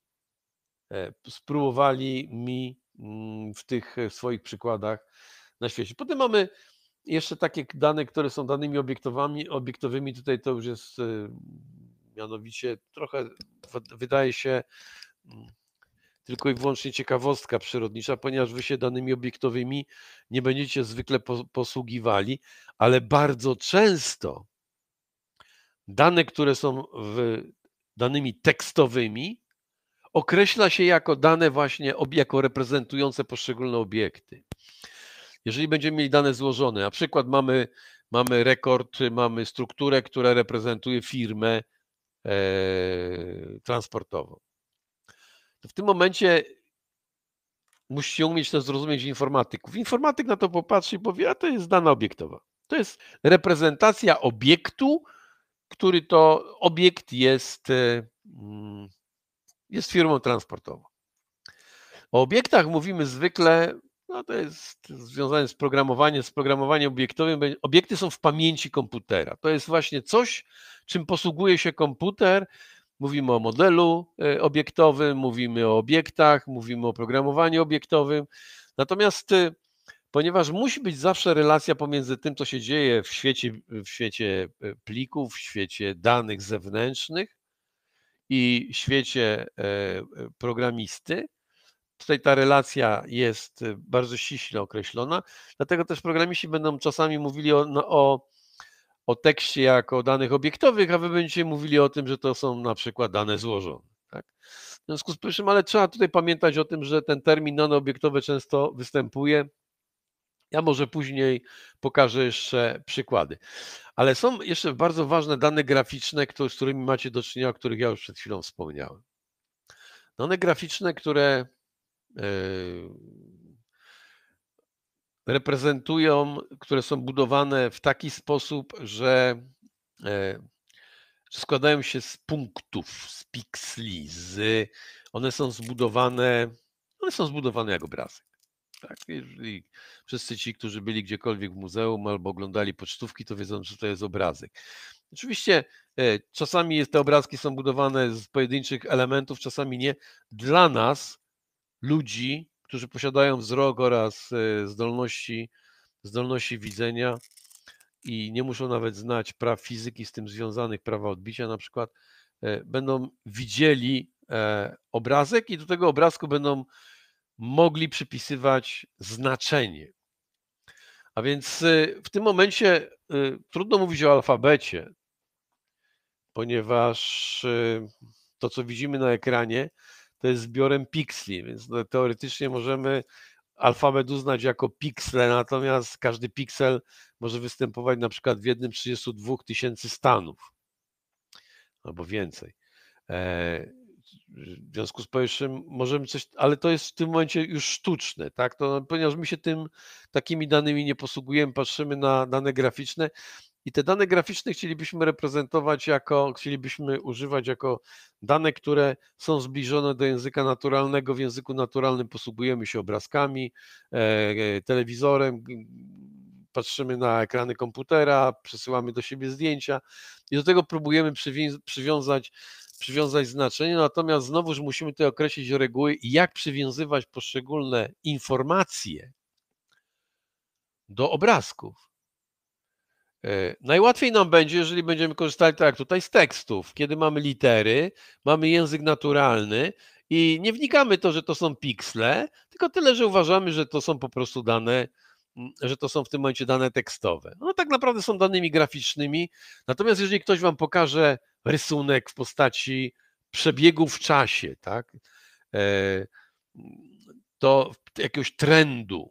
Speaker 1: e, spróbowali mi mm, w tych swoich przykładach na świecie. Potem mamy jeszcze takie dane, które są danymi obiektowymi, obiektowymi tutaj to już jest mianowicie trochę wydaje się Mm. tylko i wyłącznie ciekawostka przyrodnicza, ponieważ wy się danymi obiektowymi nie będziecie zwykle posługiwali, ale bardzo często dane, które są w, danymi tekstowymi, określa się jako dane właśnie jako reprezentujące poszczególne obiekty. Jeżeli będziemy mieli dane złożone, na przykład mamy, mamy rekord, mamy strukturę, która reprezentuje firmę e, transportową to w tym momencie musicie umieć to zrozumieć informatyków. Informatyk na to popatrzy i powie, a to jest dana obiektowa. To jest reprezentacja obiektu, który to obiekt jest, e, mm, jest firmą transportową. O obiektach mówimy zwykle, no to jest związane z programowaniem, z programowaniem obiektowym. Obiekty są w pamięci komputera. To jest właśnie coś, czym posługuje się komputer, Mówimy o modelu e, obiektowym, mówimy o obiektach, mówimy o programowaniu obiektowym. Natomiast e, ponieważ musi być zawsze relacja pomiędzy tym, co się dzieje w świecie, w świecie e, plików, w świecie danych zewnętrznych i świecie programisty. Tutaj ta relacja jest bardzo ściśle określona, dlatego też programiści będą czasami mówili o, no, o o tekście jako o danych obiektowych, a wy będziecie mówili o tym, że to są na przykład dane złożone. Tak? W związku z tym, ale trzeba tutaj pamiętać o tym, że ten termin dane obiektowe często występuje. Ja może później pokażę jeszcze przykłady. Ale są jeszcze bardzo ważne dane graficzne, które, z którymi macie do czynienia, o których ja już przed chwilą wspomniałem. Dane graficzne, które e, reprezentują, które są budowane w taki sposób, e, że, składają się z punktów, z piksli, z, one są zbudowane, one są zbudowane jak obrazek. Tak, jeżeli wszyscy ci, którzy byli gdziekolwiek w muzeum albo oglądali pocztówki, to wiedzą, że to jest obrazek. Oczywiście e, czasami te obrazki są budowane z pojedynczych elementów, czasami nie. Dla nas, ludzi, którzy posiadają wzrok oraz e, zdolności, zdolności widzenia i nie muszą nawet znać praw fizyki z tym związanych, prawa odbicia na przykład, e, będą widzieli e, obrazek i do tego obrazku będą mogli przypisywać znaczenie. A więc w tym momencie trudno mówić o alfabecie, ponieważ to, co widzimy na ekranie, to jest zbiorem piksli, więc no, teoretycznie możemy alfabet uznać jako piksle, natomiast każdy piksel może występować na przykład w jednym 32 tysięcy stanów albo więcej. E, w związku z powyższym możemy coś, ale to jest w tym momencie już sztuczne, tak? To, ponieważ my się tym takimi danymi nie posługujemy, patrzymy na dane graficzne, i te dane graficzne chcielibyśmy reprezentować jako, chcielibyśmy używać jako dane, które są zbliżone do języka naturalnego. W języku naturalnym posługujemy się obrazkami, e, e, telewizorem, patrzymy na ekrany komputera, przesyłamy do siebie zdjęcia i do tego próbujemy przywiązać przywiązać znaczenie, natomiast znowuż musimy tutaj określić reguły, jak przywiązywać poszczególne informacje do obrazków. E, najłatwiej nam będzie, jeżeli będziemy korzystali tak jak tutaj z tekstów, kiedy mamy litery, mamy język naturalny i nie wnikamy to, że to są piksle, tylko tyle, że uważamy, że to są po prostu dane, że to są w tym momencie dane tekstowe. No tak naprawdę są danymi graficznymi. Natomiast jeżeli ktoś wam pokaże rysunek w postaci przebiegu w czasie, tak, e, to jakiegoś trendu,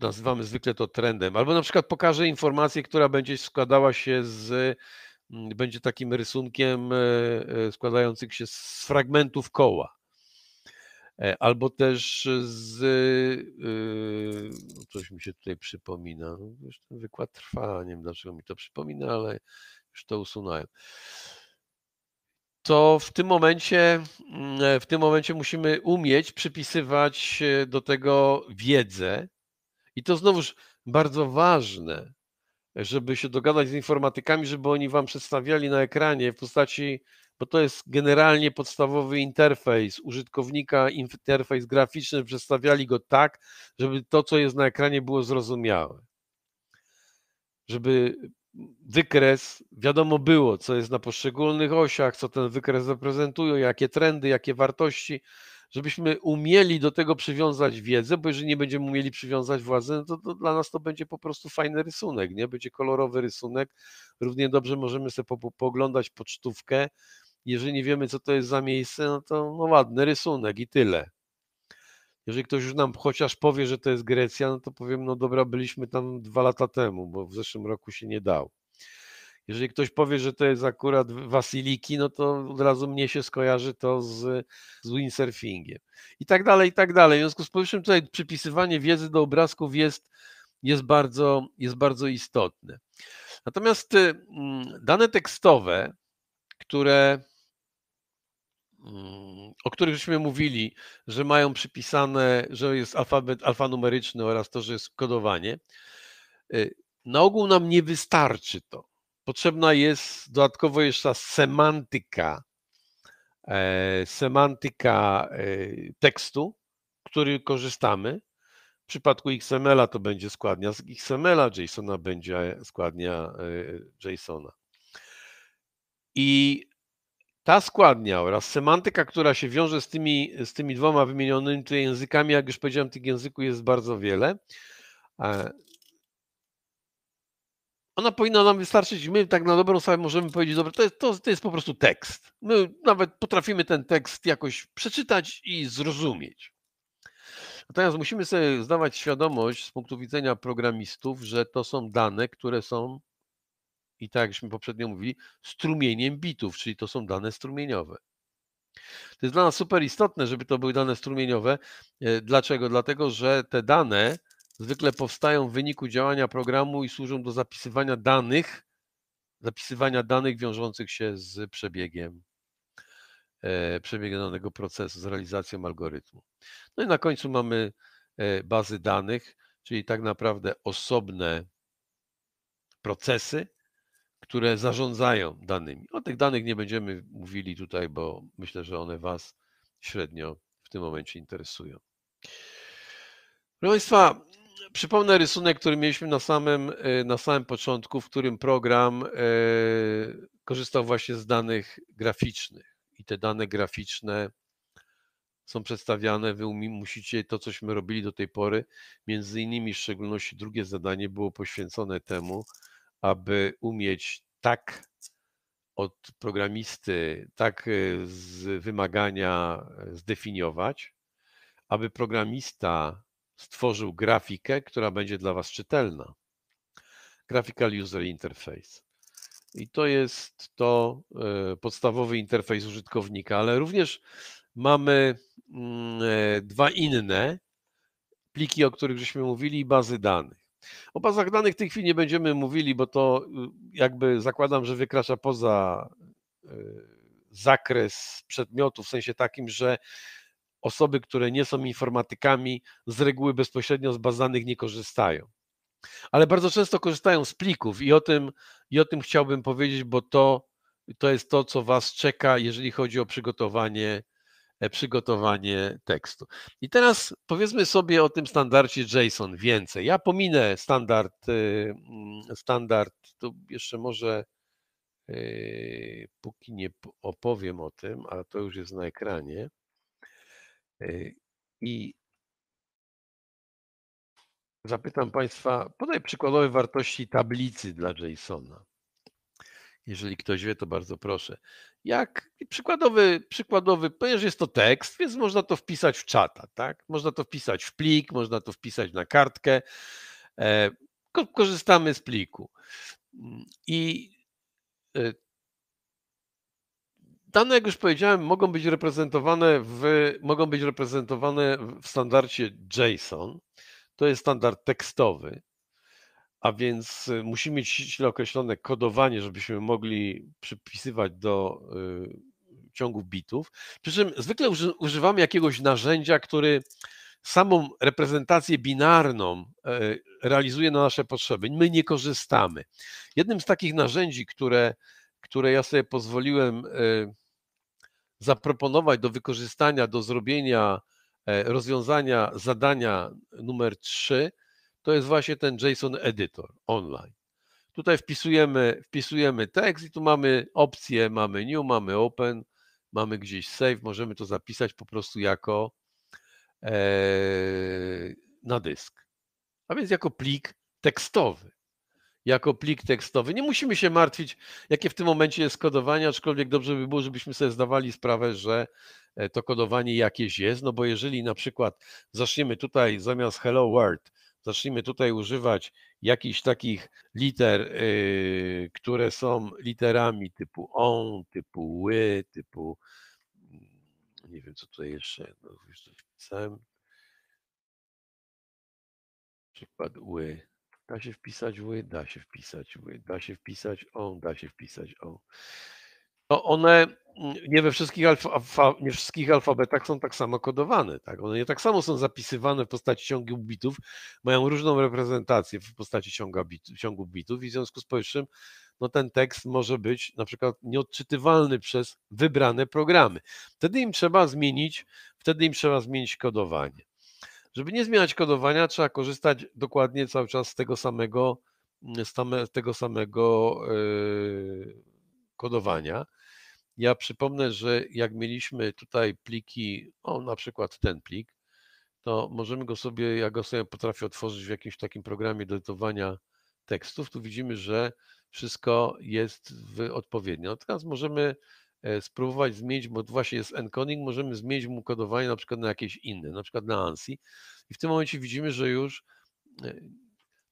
Speaker 1: nazywamy zwykle to trendem, albo na przykład pokażę informację, która będzie składała się z, mm, będzie takim rysunkiem e, e, składającym się z fragmentów koła. E, albo też z. Coś mi się tutaj przypomina. Już no, ten wykład trwa, nie wiem dlaczego mi to przypomina, ale już to usunąłem. To w tym momencie, mm, w tym momencie musimy umieć przypisywać do tego wiedzę, i to znowuż bardzo ważne, żeby się dogadać z informatykami, żeby oni wam przedstawiali na ekranie w postaci, bo to jest generalnie podstawowy interfejs użytkownika, interfejs graficzny, przedstawiali go tak, żeby to, co jest na ekranie, było zrozumiałe. Żeby wykres, wiadomo było, co jest na poszczególnych osiach, co ten wykres reprezentuje, jakie trendy, jakie wartości, żebyśmy umieli do tego przywiązać wiedzę, bo jeżeli nie będziemy umieli przywiązać władzy, no to, to, dla nas to będzie po prostu fajny rysunek, nie? Będzie kolorowy rysunek, równie dobrze możemy sobie po, poglądać pocztówkę, jeżeli nie wiemy, co to jest za miejsce, no to no ładny rysunek i tyle. Jeżeli ktoś już nam chociaż powie, że to jest Grecja, no to powiem, no dobra, byliśmy tam dwa lata temu, bo w zeszłym roku się nie dało. Jeżeli ktoś powie, że to jest akurat Wasiliki, no to od razu mnie się skojarzy to z, z windsurfingiem. I tak dalej, i tak dalej. W związku z powyższym tutaj przypisywanie wiedzy do obrazków jest, jest, bardzo, jest bardzo istotne. Natomiast y, mm, dane tekstowe, które mm, o których żeśmy mówili, że mają przypisane, że jest alfabet alfanumeryczny oraz to, że jest kodowanie. Y, na ogół nam nie wystarczy to. Potrzebna jest dodatkowo jeszcze semantyka, e, semantyka e, tekstu, który korzystamy. W przypadku XML-a to będzie składnia z XML-a, JSON-a będzie składnia e, JSON-a. I ta składnia oraz semantyka, która się wiąże z tymi, z tymi dwoma wymienionymi tutaj językami, jak już powiedziałem, tych języków jest bardzo wiele. Ona powinna nam wystarczyć. My tak na dobrą sprawę możemy powiedzieć, dobra, to jest, to, to jest po prostu tekst. My nawet potrafimy ten tekst jakoś przeczytać i zrozumieć. Natomiast musimy sobie zdawać świadomość z punktu widzenia programistów, że to są dane, które są, i tak jakśmy poprzednio mówili, strumieniem bitów, czyli to są dane strumieniowe. To jest dla nas super istotne, żeby to były dane strumieniowe. E, dlaczego? Dlatego, że te dane zwykle powstają w wyniku działania programu i służą do zapisywania danych, zapisywania danych wiążących się z przebiegiem e, przebiegiem danego procesu, z realizacją algorytmu. No i na końcu mamy e, bazy danych, czyli tak naprawdę osobne procesy, które zarządzają danymi. O tych danych nie będziemy mówili tutaj, bo myślę, że one Was średnio w tym momencie interesują. Proszę Państwa, Przypomnę rysunek, który mieliśmy na samym, e, na samym początku, w którym program e, korzystał właśnie z danych graficznych. I te dane graficzne są przedstawiane, wy musicie to, cośmy robili do tej pory, między innymi w szczególności drugie zadanie było poświęcone temu, aby umieć tak od programisty, tak e, z wymagania zdefiniować, aby programista stworzył grafikę, która będzie dla Was czytelna. Graphical User Interface. I to jest to e, podstawowy interfejs użytkownika, ale również mamy mm, e, dwa inne pliki, o których żeśmy mówili, i bazy danych. O bazach danych w tej chwili nie będziemy mówili, bo to y, jakby zakładam, że wykracza poza e, zakres przedmiotu, w sensie takim, że osoby, które nie są informatykami, z reguły bezpośrednio z baz danych nie korzystają. Ale bardzo często korzystają z plików i o tym, i o tym chciałbym powiedzieć, bo to, to jest to, co Was czeka, jeżeli chodzi o przygotowanie, e, przygotowanie tekstu. I teraz powiedzmy sobie o tym standardzie JSON więcej. Ja pominę standard, y, mm, standard tu jeszcze może y, póki nie opowiem o tym, a to już jest na ekranie. Y, I zapytam Państwa, podaj przykładowe wartości tablicy dla JSONa. Jeżeli ktoś wie, to bardzo proszę. Jak przykładowy, przykładowy, ponieważ jest to tekst, więc można to wpisać w czata, tak? Można to wpisać w plik, można to wpisać na kartkę. E, korzystamy z pliku. I y, dane, jak już powiedziałem, mogą być reprezentowane w, mogą być reprezentowane w standardzie JSON. To jest standard tekstowy, a więc y, musimy mieć ściśle określone kodowanie, żebyśmy mogli przypisywać do y, ciągów bitów. Przy czym zwykle używamy jakiegoś narzędzia, który samą reprezentację binarną e, realizuje na nasze potrzeby. My nie korzystamy. Jednym z takich narzędzi, które, które ja sobie pozwoliłem y, zaproponować do wykorzystania, do zrobienia e, rozwiązania zadania numer 3, to jest właśnie ten JSON Editor online. Tutaj wpisujemy, wpisujemy tekst i tu mamy opcje, mamy new, mamy open, mamy gdzieś save, możemy to zapisać po prostu jako e, na dysk. A więc jako plik tekstowy jako plik tekstowy. Nie musimy się martwić, jakie w tym momencie jest kodowanie, aczkolwiek dobrze by było, żebyśmy sobie zdawali sprawę, że e, to kodowanie jakieś jest, no bo jeżeli na przykład zaczniemy tutaj zamiast hello world, zaczniemy tutaj używać jakichś takich liter, yy, które są literami typu on, typu ły, typu nie wiem co tutaj jeszcze, no już coś pisałem, przykład ły, Da się wpisać wy, da się wpisać wy, da się wpisać on, da się wpisać on. No one mm, nie we wszystkich, alfa, nie wszystkich alfabetach są tak samo kodowane. Tak? One nie tak samo są zapisywane w postaci ciągu bitów, mają różną reprezentację w postaci ciągu, bit, ciągu bitów i w związku z powyższym no ten tekst może być na przykład nieodczytywalny przez wybrane programy. Wtedy im trzeba zmienić, wtedy im trzeba zmienić kodowanie. Żeby nie zmieniać kodowania, trzeba korzystać dokładnie cały czas z tego samego, mm, z tego samego e, kodowania. Ja przypomnę, że jak mieliśmy tutaj pliki, o na przykład ten plik, to możemy go sobie, ja go sobie potrafię otworzyć w jakimś takim programie do edytowania tekstów. Tu widzimy, że wszystko jest w odpowiednio. Teraz możemy E, spróbować zmienić, bo właśnie jest encoding, możemy zmienić mu kodowanie na przykład na jakieś inne, na przykład na ANSI i w tym momencie widzimy, że już e,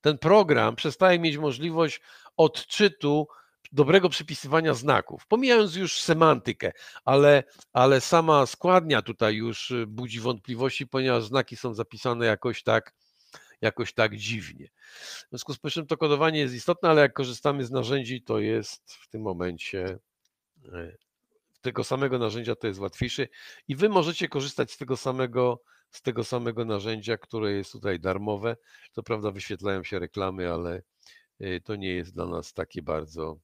Speaker 1: ten program przestaje mieć możliwość odczytu dobrego przypisywania znaków, pomijając już semantykę, ale, ale sama składnia tutaj już e, budzi wątpliwości, ponieważ znaki są zapisane jakoś tak, jakoś tak dziwnie. W związku z tym to kodowanie jest istotne, ale jak korzystamy z narzędzi, to jest w tym momencie tego samego narzędzia to jest łatwiejsze i wy możecie korzystać z tego samego z tego samego narzędzia, które jest tutaj darmowe. Co prawda wyświetlają się reklamy, ale y, to nie jest dla nas takie bardzo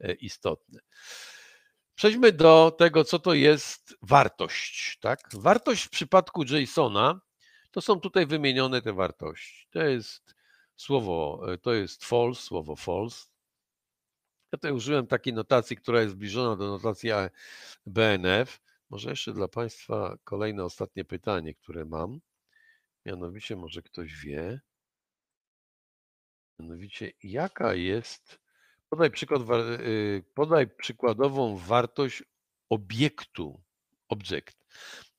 Speaker 1: e, istotne. Przejdźmy do tego, co to jest wartość. Tak? Wartość w przypadku JSON-a to są tutaj wymienione te wartości. To jest słowo, e, to jest false, słowo false, ja tutaj użyłem takiej notacji, która jest zbliżona do notacji BNF. Może jeszcze dla Państwa kolejne, ostatnie pytanie, które mam. Mianowicie, może ktoś wie, mianowicie, jaka jest, podaj, przykład, y, podaj przykładową wartość obiektu, object.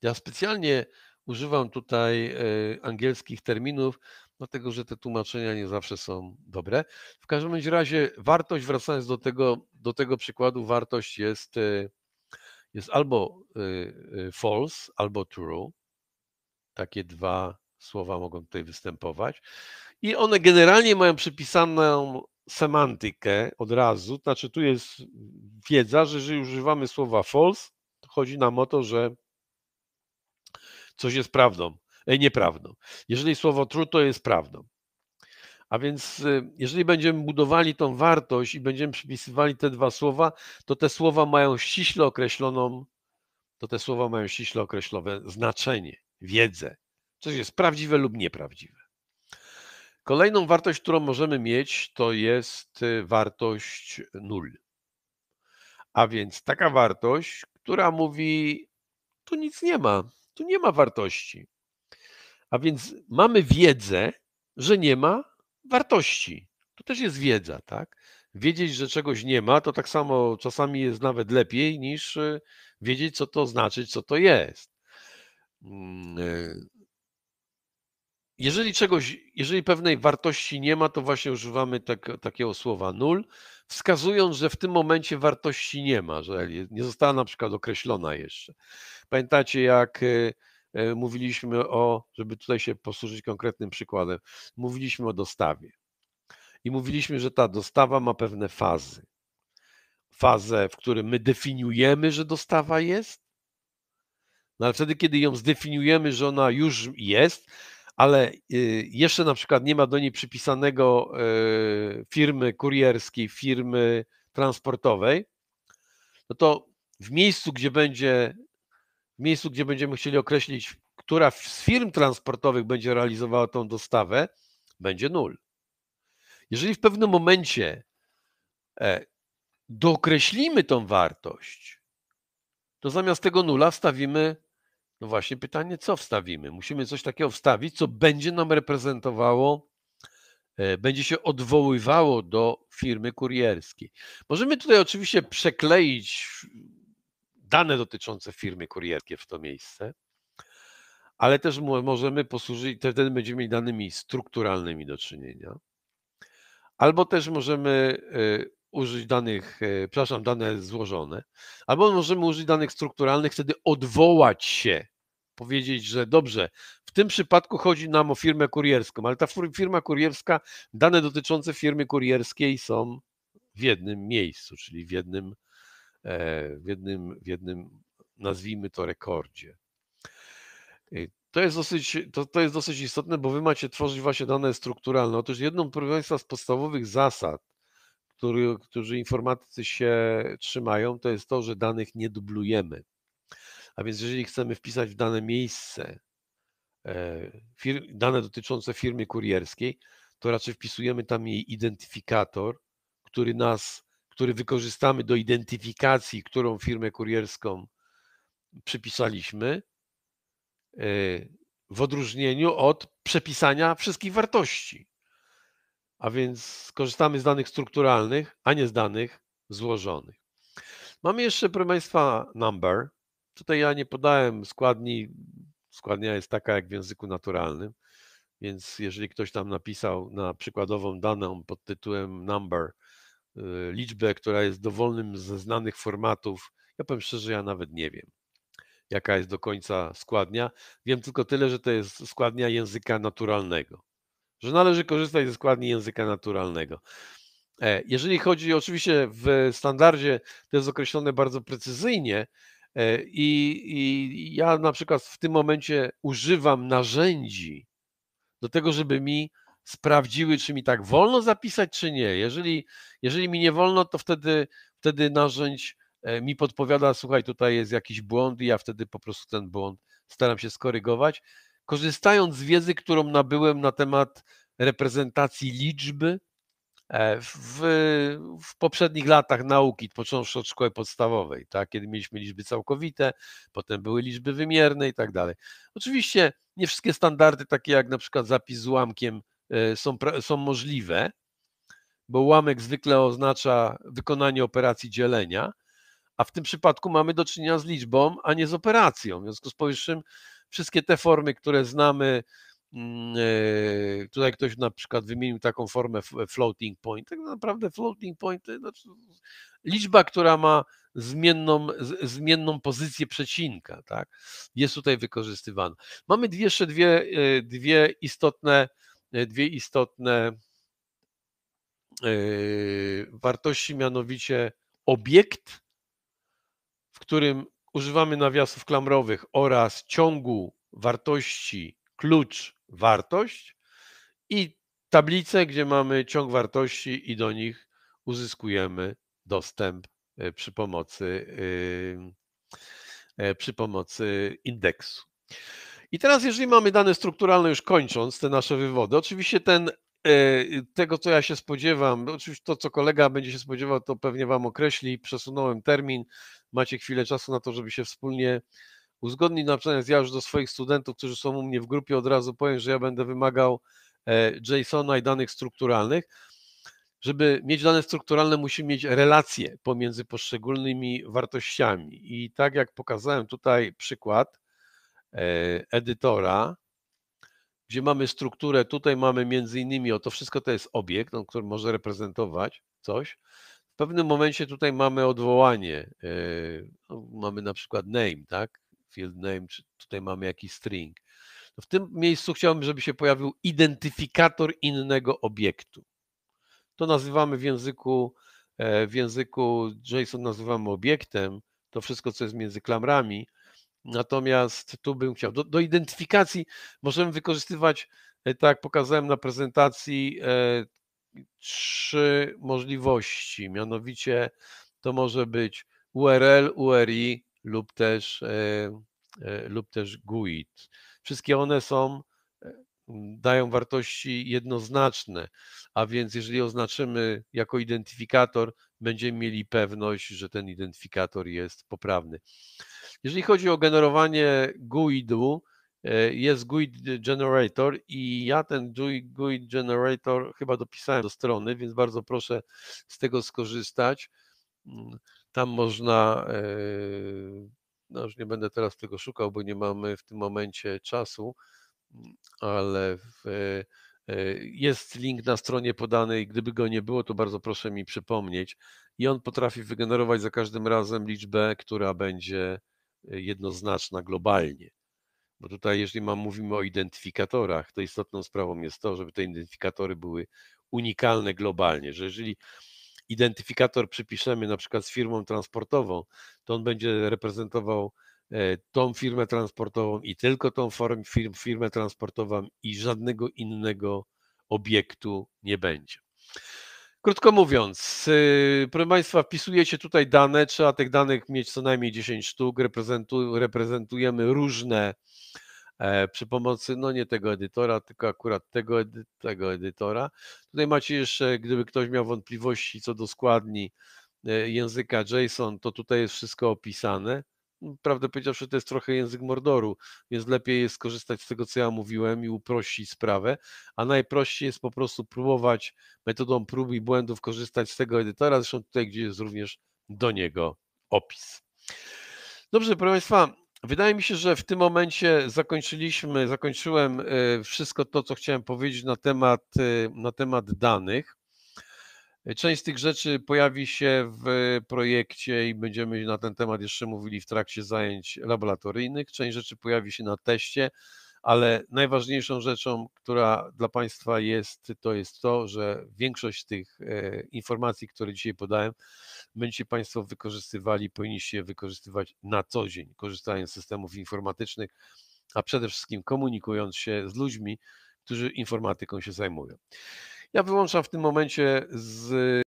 Speaker 1: Ja specjalnie używam tutaj y, angielskich terminów, dlatego że te tłumaczenia nie zawsze są dobre. W każdym razie wartość, wracając do tego, do tego przykładu, wartość jest, e, jest albo e, e, false, albo true. Takie dwa słowa mogą tutaj występować. I one generalnie mają przypisaną semantykę od razu. Znaczy, tu jest wiedza, że jeżeli używamy słowa false, to chodzi nam o to, że coś jest prawdą. E, nieprawdą. Jeżeli słowo true to jest prawdą. A więc y, jeżeli będziemy budowali tą wartość i będziemy przypisywali te dwa słowa, to te słowa mają ściśle określoną, to te słowa mają ściśle określone znaczenie, wiedzę, coś jest prawdziwe lub nieprawdziwe. Kolejną wartość, którą możemy mieć, to jest y, wartość nul. A więc taka wartość, która mówi, tu nic nie ma, tu nie ma wartości. A więc mamy wiedzę, że nie ma wartości. To też jest wiedza, tak? Wiedzieć, że czegoś nie ma, to tak samo czasami jest nawet lepiej niż y, wiedzieć, co to znaczy, co to jest. Mm, e, jeżeli czegoś, jeżeli pewnej wartości nie ma, to właśnie używamy tak, takiego słowa nul, wskazując, że w tym momencie wartości nie ma, że nie została na przykład określona jeszcze. Pamiętacie, jak y, E, mówiliśmy o, żeby tutaj się posłużyć konkretnym przykładem, mówiliśmy o dostawie. I mówiliśmy, że ta dostawa ma pewne fazy. Fazę, w której my definiujemy, że dostawa jest, no ale wtedy, kiedy ją zdefiniujemy, że ona już jest, ale y, jeszcze na przykład nie ma do niej przypisanego e, firmy kurierskiej, firmy transportowej, no to w miejscu, gdzie będzie miejscu, gdzie będziemy chcieli określić, która z firm transportowych będzie realizowała tą dostawę, będzie nul. Jeżeli w pewnym momencie e, dookreślimy tą wartość, to zamiast tego nula wstawimy, no właśnie pytanie, co wstawimy? Musimy coś takiego wstawić, co będzie nam reprezentowało, e, będzie się odwoływało do firmy kurierskiej. Możemy tutaj oczywiście przekleić dane dotyczące firmy kurierskiej w to miejsce, ale też możemy posłużyć, wtedy będziemy mieli danymi strukturalnymi do czynienia. Albo też możemy e, użyć danych, e, przepraszam, dane złożone, albo możemy użyć danych strukturalnych, wtedy odwołać się, powiedzieć, że dobrze, w tym przypadku chodzi nam o firmę kurierską, ale ta firma kurierska, dane dotyczące firmy kurierskiej są w jednym miejscu, czyli w jednym E, w jednym, w jednym nazwijmy to rekordzie. To jest, dosyć, to, to jest dosyć istotne, bo wy macie tworzyć właśnie dane strukturalne. Otóż jedną z podstawowych zasad, który, którzy informatycy się trzymają, to jest to, że danych nie dublujemy. A więc jeżeli chcemy wpisać w dane miejsce e, fir, dane dotyczące firmy kurierskiej, to raczej wpisujemy tam jej identyfikator, który nas który wykorzystamy do identyfikacji, którą firmę kurierską przypisaliśmy, e, w odróżnieniu od przepisania wszystkich wartości. A więc korzystamy z danych strukturalnych, a nie z danych złożonych. Mamy jeszcze, proszę Państwa, number. Tutaj ja nie podałem składni. Składnia jest taka jak w języku naturalnym, więc jeżeli ktoś tam napisał na przykładową daną pod tytułem number, Y, liczbę, która jest dowolnym ze znanych formatów. Ja powiem szczerze, ja nawet nie wiem, jaka jest do końca składnia. Wiem tylko tyle, że to jest składnia języka naturalnego, że należy korzystać ze składni języka naturalnego. E, jeżeli chodzi, oczywiście w standardzie to jest określone bardzo precyzyjnie, e, i, I, ja na przykład w tym momencie używam narzędzi do tego, żeby mi sprawdziły, czy mi tak wolno zapisać, czy nie. Jeżeli, jeżeli mi nie wolno, to wtedy, wtedy narzędź e, mi podpowiada, słuchaj, tutaj jest jakiś błąd i ja wtedy po prostu ten błąd staram się skorygować. Korzystając z wiedzy, którą nabyłem na temat reprezentacji liczby e, w, w poprzednich latach nauki, począwszy od szkoły podstawowej, tak, kiedy mieliśmy liczby całkowite, potem były liczby wymierne i tak dalej. Oczywiście nie wszystkie standardy, takie jak na przykład zapis z ułamkiem E, są, są możliwe, bo ułamek zwykle oznacza wykonanie operacji dzielenia, a w tym przypadku mamy do czynienia z liczbą, a nie z operacją. W związku z powyższym wszystkie te formy, które znamy, mm, e, tutaj ktoś na przykład wymienił taką formę floating point, tak naprawdę floating point to znaczy liczba, która ma zmienną, zmienną pozycję przecinka, tak, jest tutaj wykorzystywana. Mamy jeszcze dwie, e, dwie istotne E, dwie istotne e, wartości, mianowicie obiekt, w którym używamy nawiasów klamrowych oraz ciągu wartości klucz wartość i tablice, gdzie mamy ciąg wartości i do nich uzyskujemy dostęp e, przy pomocy przy pomocy indeksu. I teraz, jeżeli mamy dane strukturalne, już kończąc te nasze wywody, oczywiście ten e, tego, co ja się spodziewam, oczywiście to, co kolega będzie się spodziewał, to pewnie Wam określi. Przesunąłem termin, macie chwilę czasu na to, żeby się wspólnie uzgodnić. Natomiast ja już do swoich studentów, którzy są u mnie w grupie, od razu powiem, że ja będę wymagał e, JSON-a i danych strukturalnych. Żeby mieć dane strukturalne, musimy mieć relacje pomiędzy poszczególnymi wartościami. I tak jak pokazałem tutaj przykład, E, edytora, gdzie mamy strukturę, tutaj mamy między innymi, o to wszystko to jest obiekt, on, który może reprezentować coś. W pewnym momencie tutaj mamy odwołanie, e, no, mamy na przykład name, tak, field name, czy tutaj mamy jakiś string. No, w tym miejscu chciałbym, żeby się pojawił identyfikator innego obiektu. To nazywamy w języku, e, w języku JSON nazywamy obiektem, to wszystko, co jest między klamrami, Natomiast tu bym chciał, do, do identyfikacji możemy wykorzystywać, e, tak jak pokazałem na prezentacji, e, trzy możliwości. Mianowicie to może być URL, URI lub też, e, lub też GUID. Wszystkie one są, dają wartości jednoznaczne, a więc jeżeli oznaczymy jako identyfikator, będziemy mieli pewność, że ten identyfikator jest poprawny. Jeżeli chodzi o generowanie GUID-u, e, jest GUID Generator i ja ten GUID Generator chyba dopisałem do strony, więc bardzo proszę z tego skorzystać. Mm, tam można, e, no już nie będę teraz tego szukał, bo nie mamy w tym momencie czasu, mm, ale w, e, jest link na stronie podany i gdyby go nie było, to bardzo proszę mi przypomnieć. I on potrafi wygenerować za każdym razem liczbę, która będzie jednoznaczna globalnie. Bo tutaj, jeżeli mam, mówimy o identyfikatorach, to istotną sprawą jest to, żeby te identyfikatory były unikalne globalnie, że jeżeli identyfikator przypiszemy na przykład z firmą transportową, to on będzie reprezentował e, tą firmę transportową i tylko tą firm, firmę transportową i żadnego innego obiektu nie będzie. Krótko mówiąc, y, proszę Państwa, wpisujecie tutaj dane, trzeba tych danych mieć co najmniej 10 sztuk, reprezentujemy różne e, przy pomocy, no nie tego edytora, tylko akurat tego, edy, tego edytora. Tutaj macie jeszcze, gdyby ktoś miał wątpliwości co do składni e, języka JSON, to tutaj jest wszystko opisane prawdę powiedziawszy, to jest trochę język mordoru, więc lepiej jest skorzystać z tego, co ja mówiłem i uprościć sprawę, a najprościej jest po prostu próbować metodą prób i błędów korzystać z tego edytora, zresztą tutaj, gdzie jest również do niego opis. Dobrze, proszę Państwa, wydaje mi się, że w tym momencie zakończyliśmy, zakończyłem y, wszystko to, co chciałem powiedzieć na temat, y, na temat danych. E, część z tych rzeczy pojawi się w projekcie i będziemy na ten temat jeszcze mówili w trakcie zajęć laboratoryjnych. Część rzeczy pojawi się na teście, ale najważniejszą rzeczą, która dla Państwa jest, to jest to, że większość tych e, informacji, które dzisiaj podałem, będziecie Państwo wykorzystywali, powinniście je wykorzystywać na co dzień, korzystając z systemów informatycznych, a przede wszystkim komunikując się z ludźmi, którzy informatyką się zajmują. Ja wyłączam w tym momencie z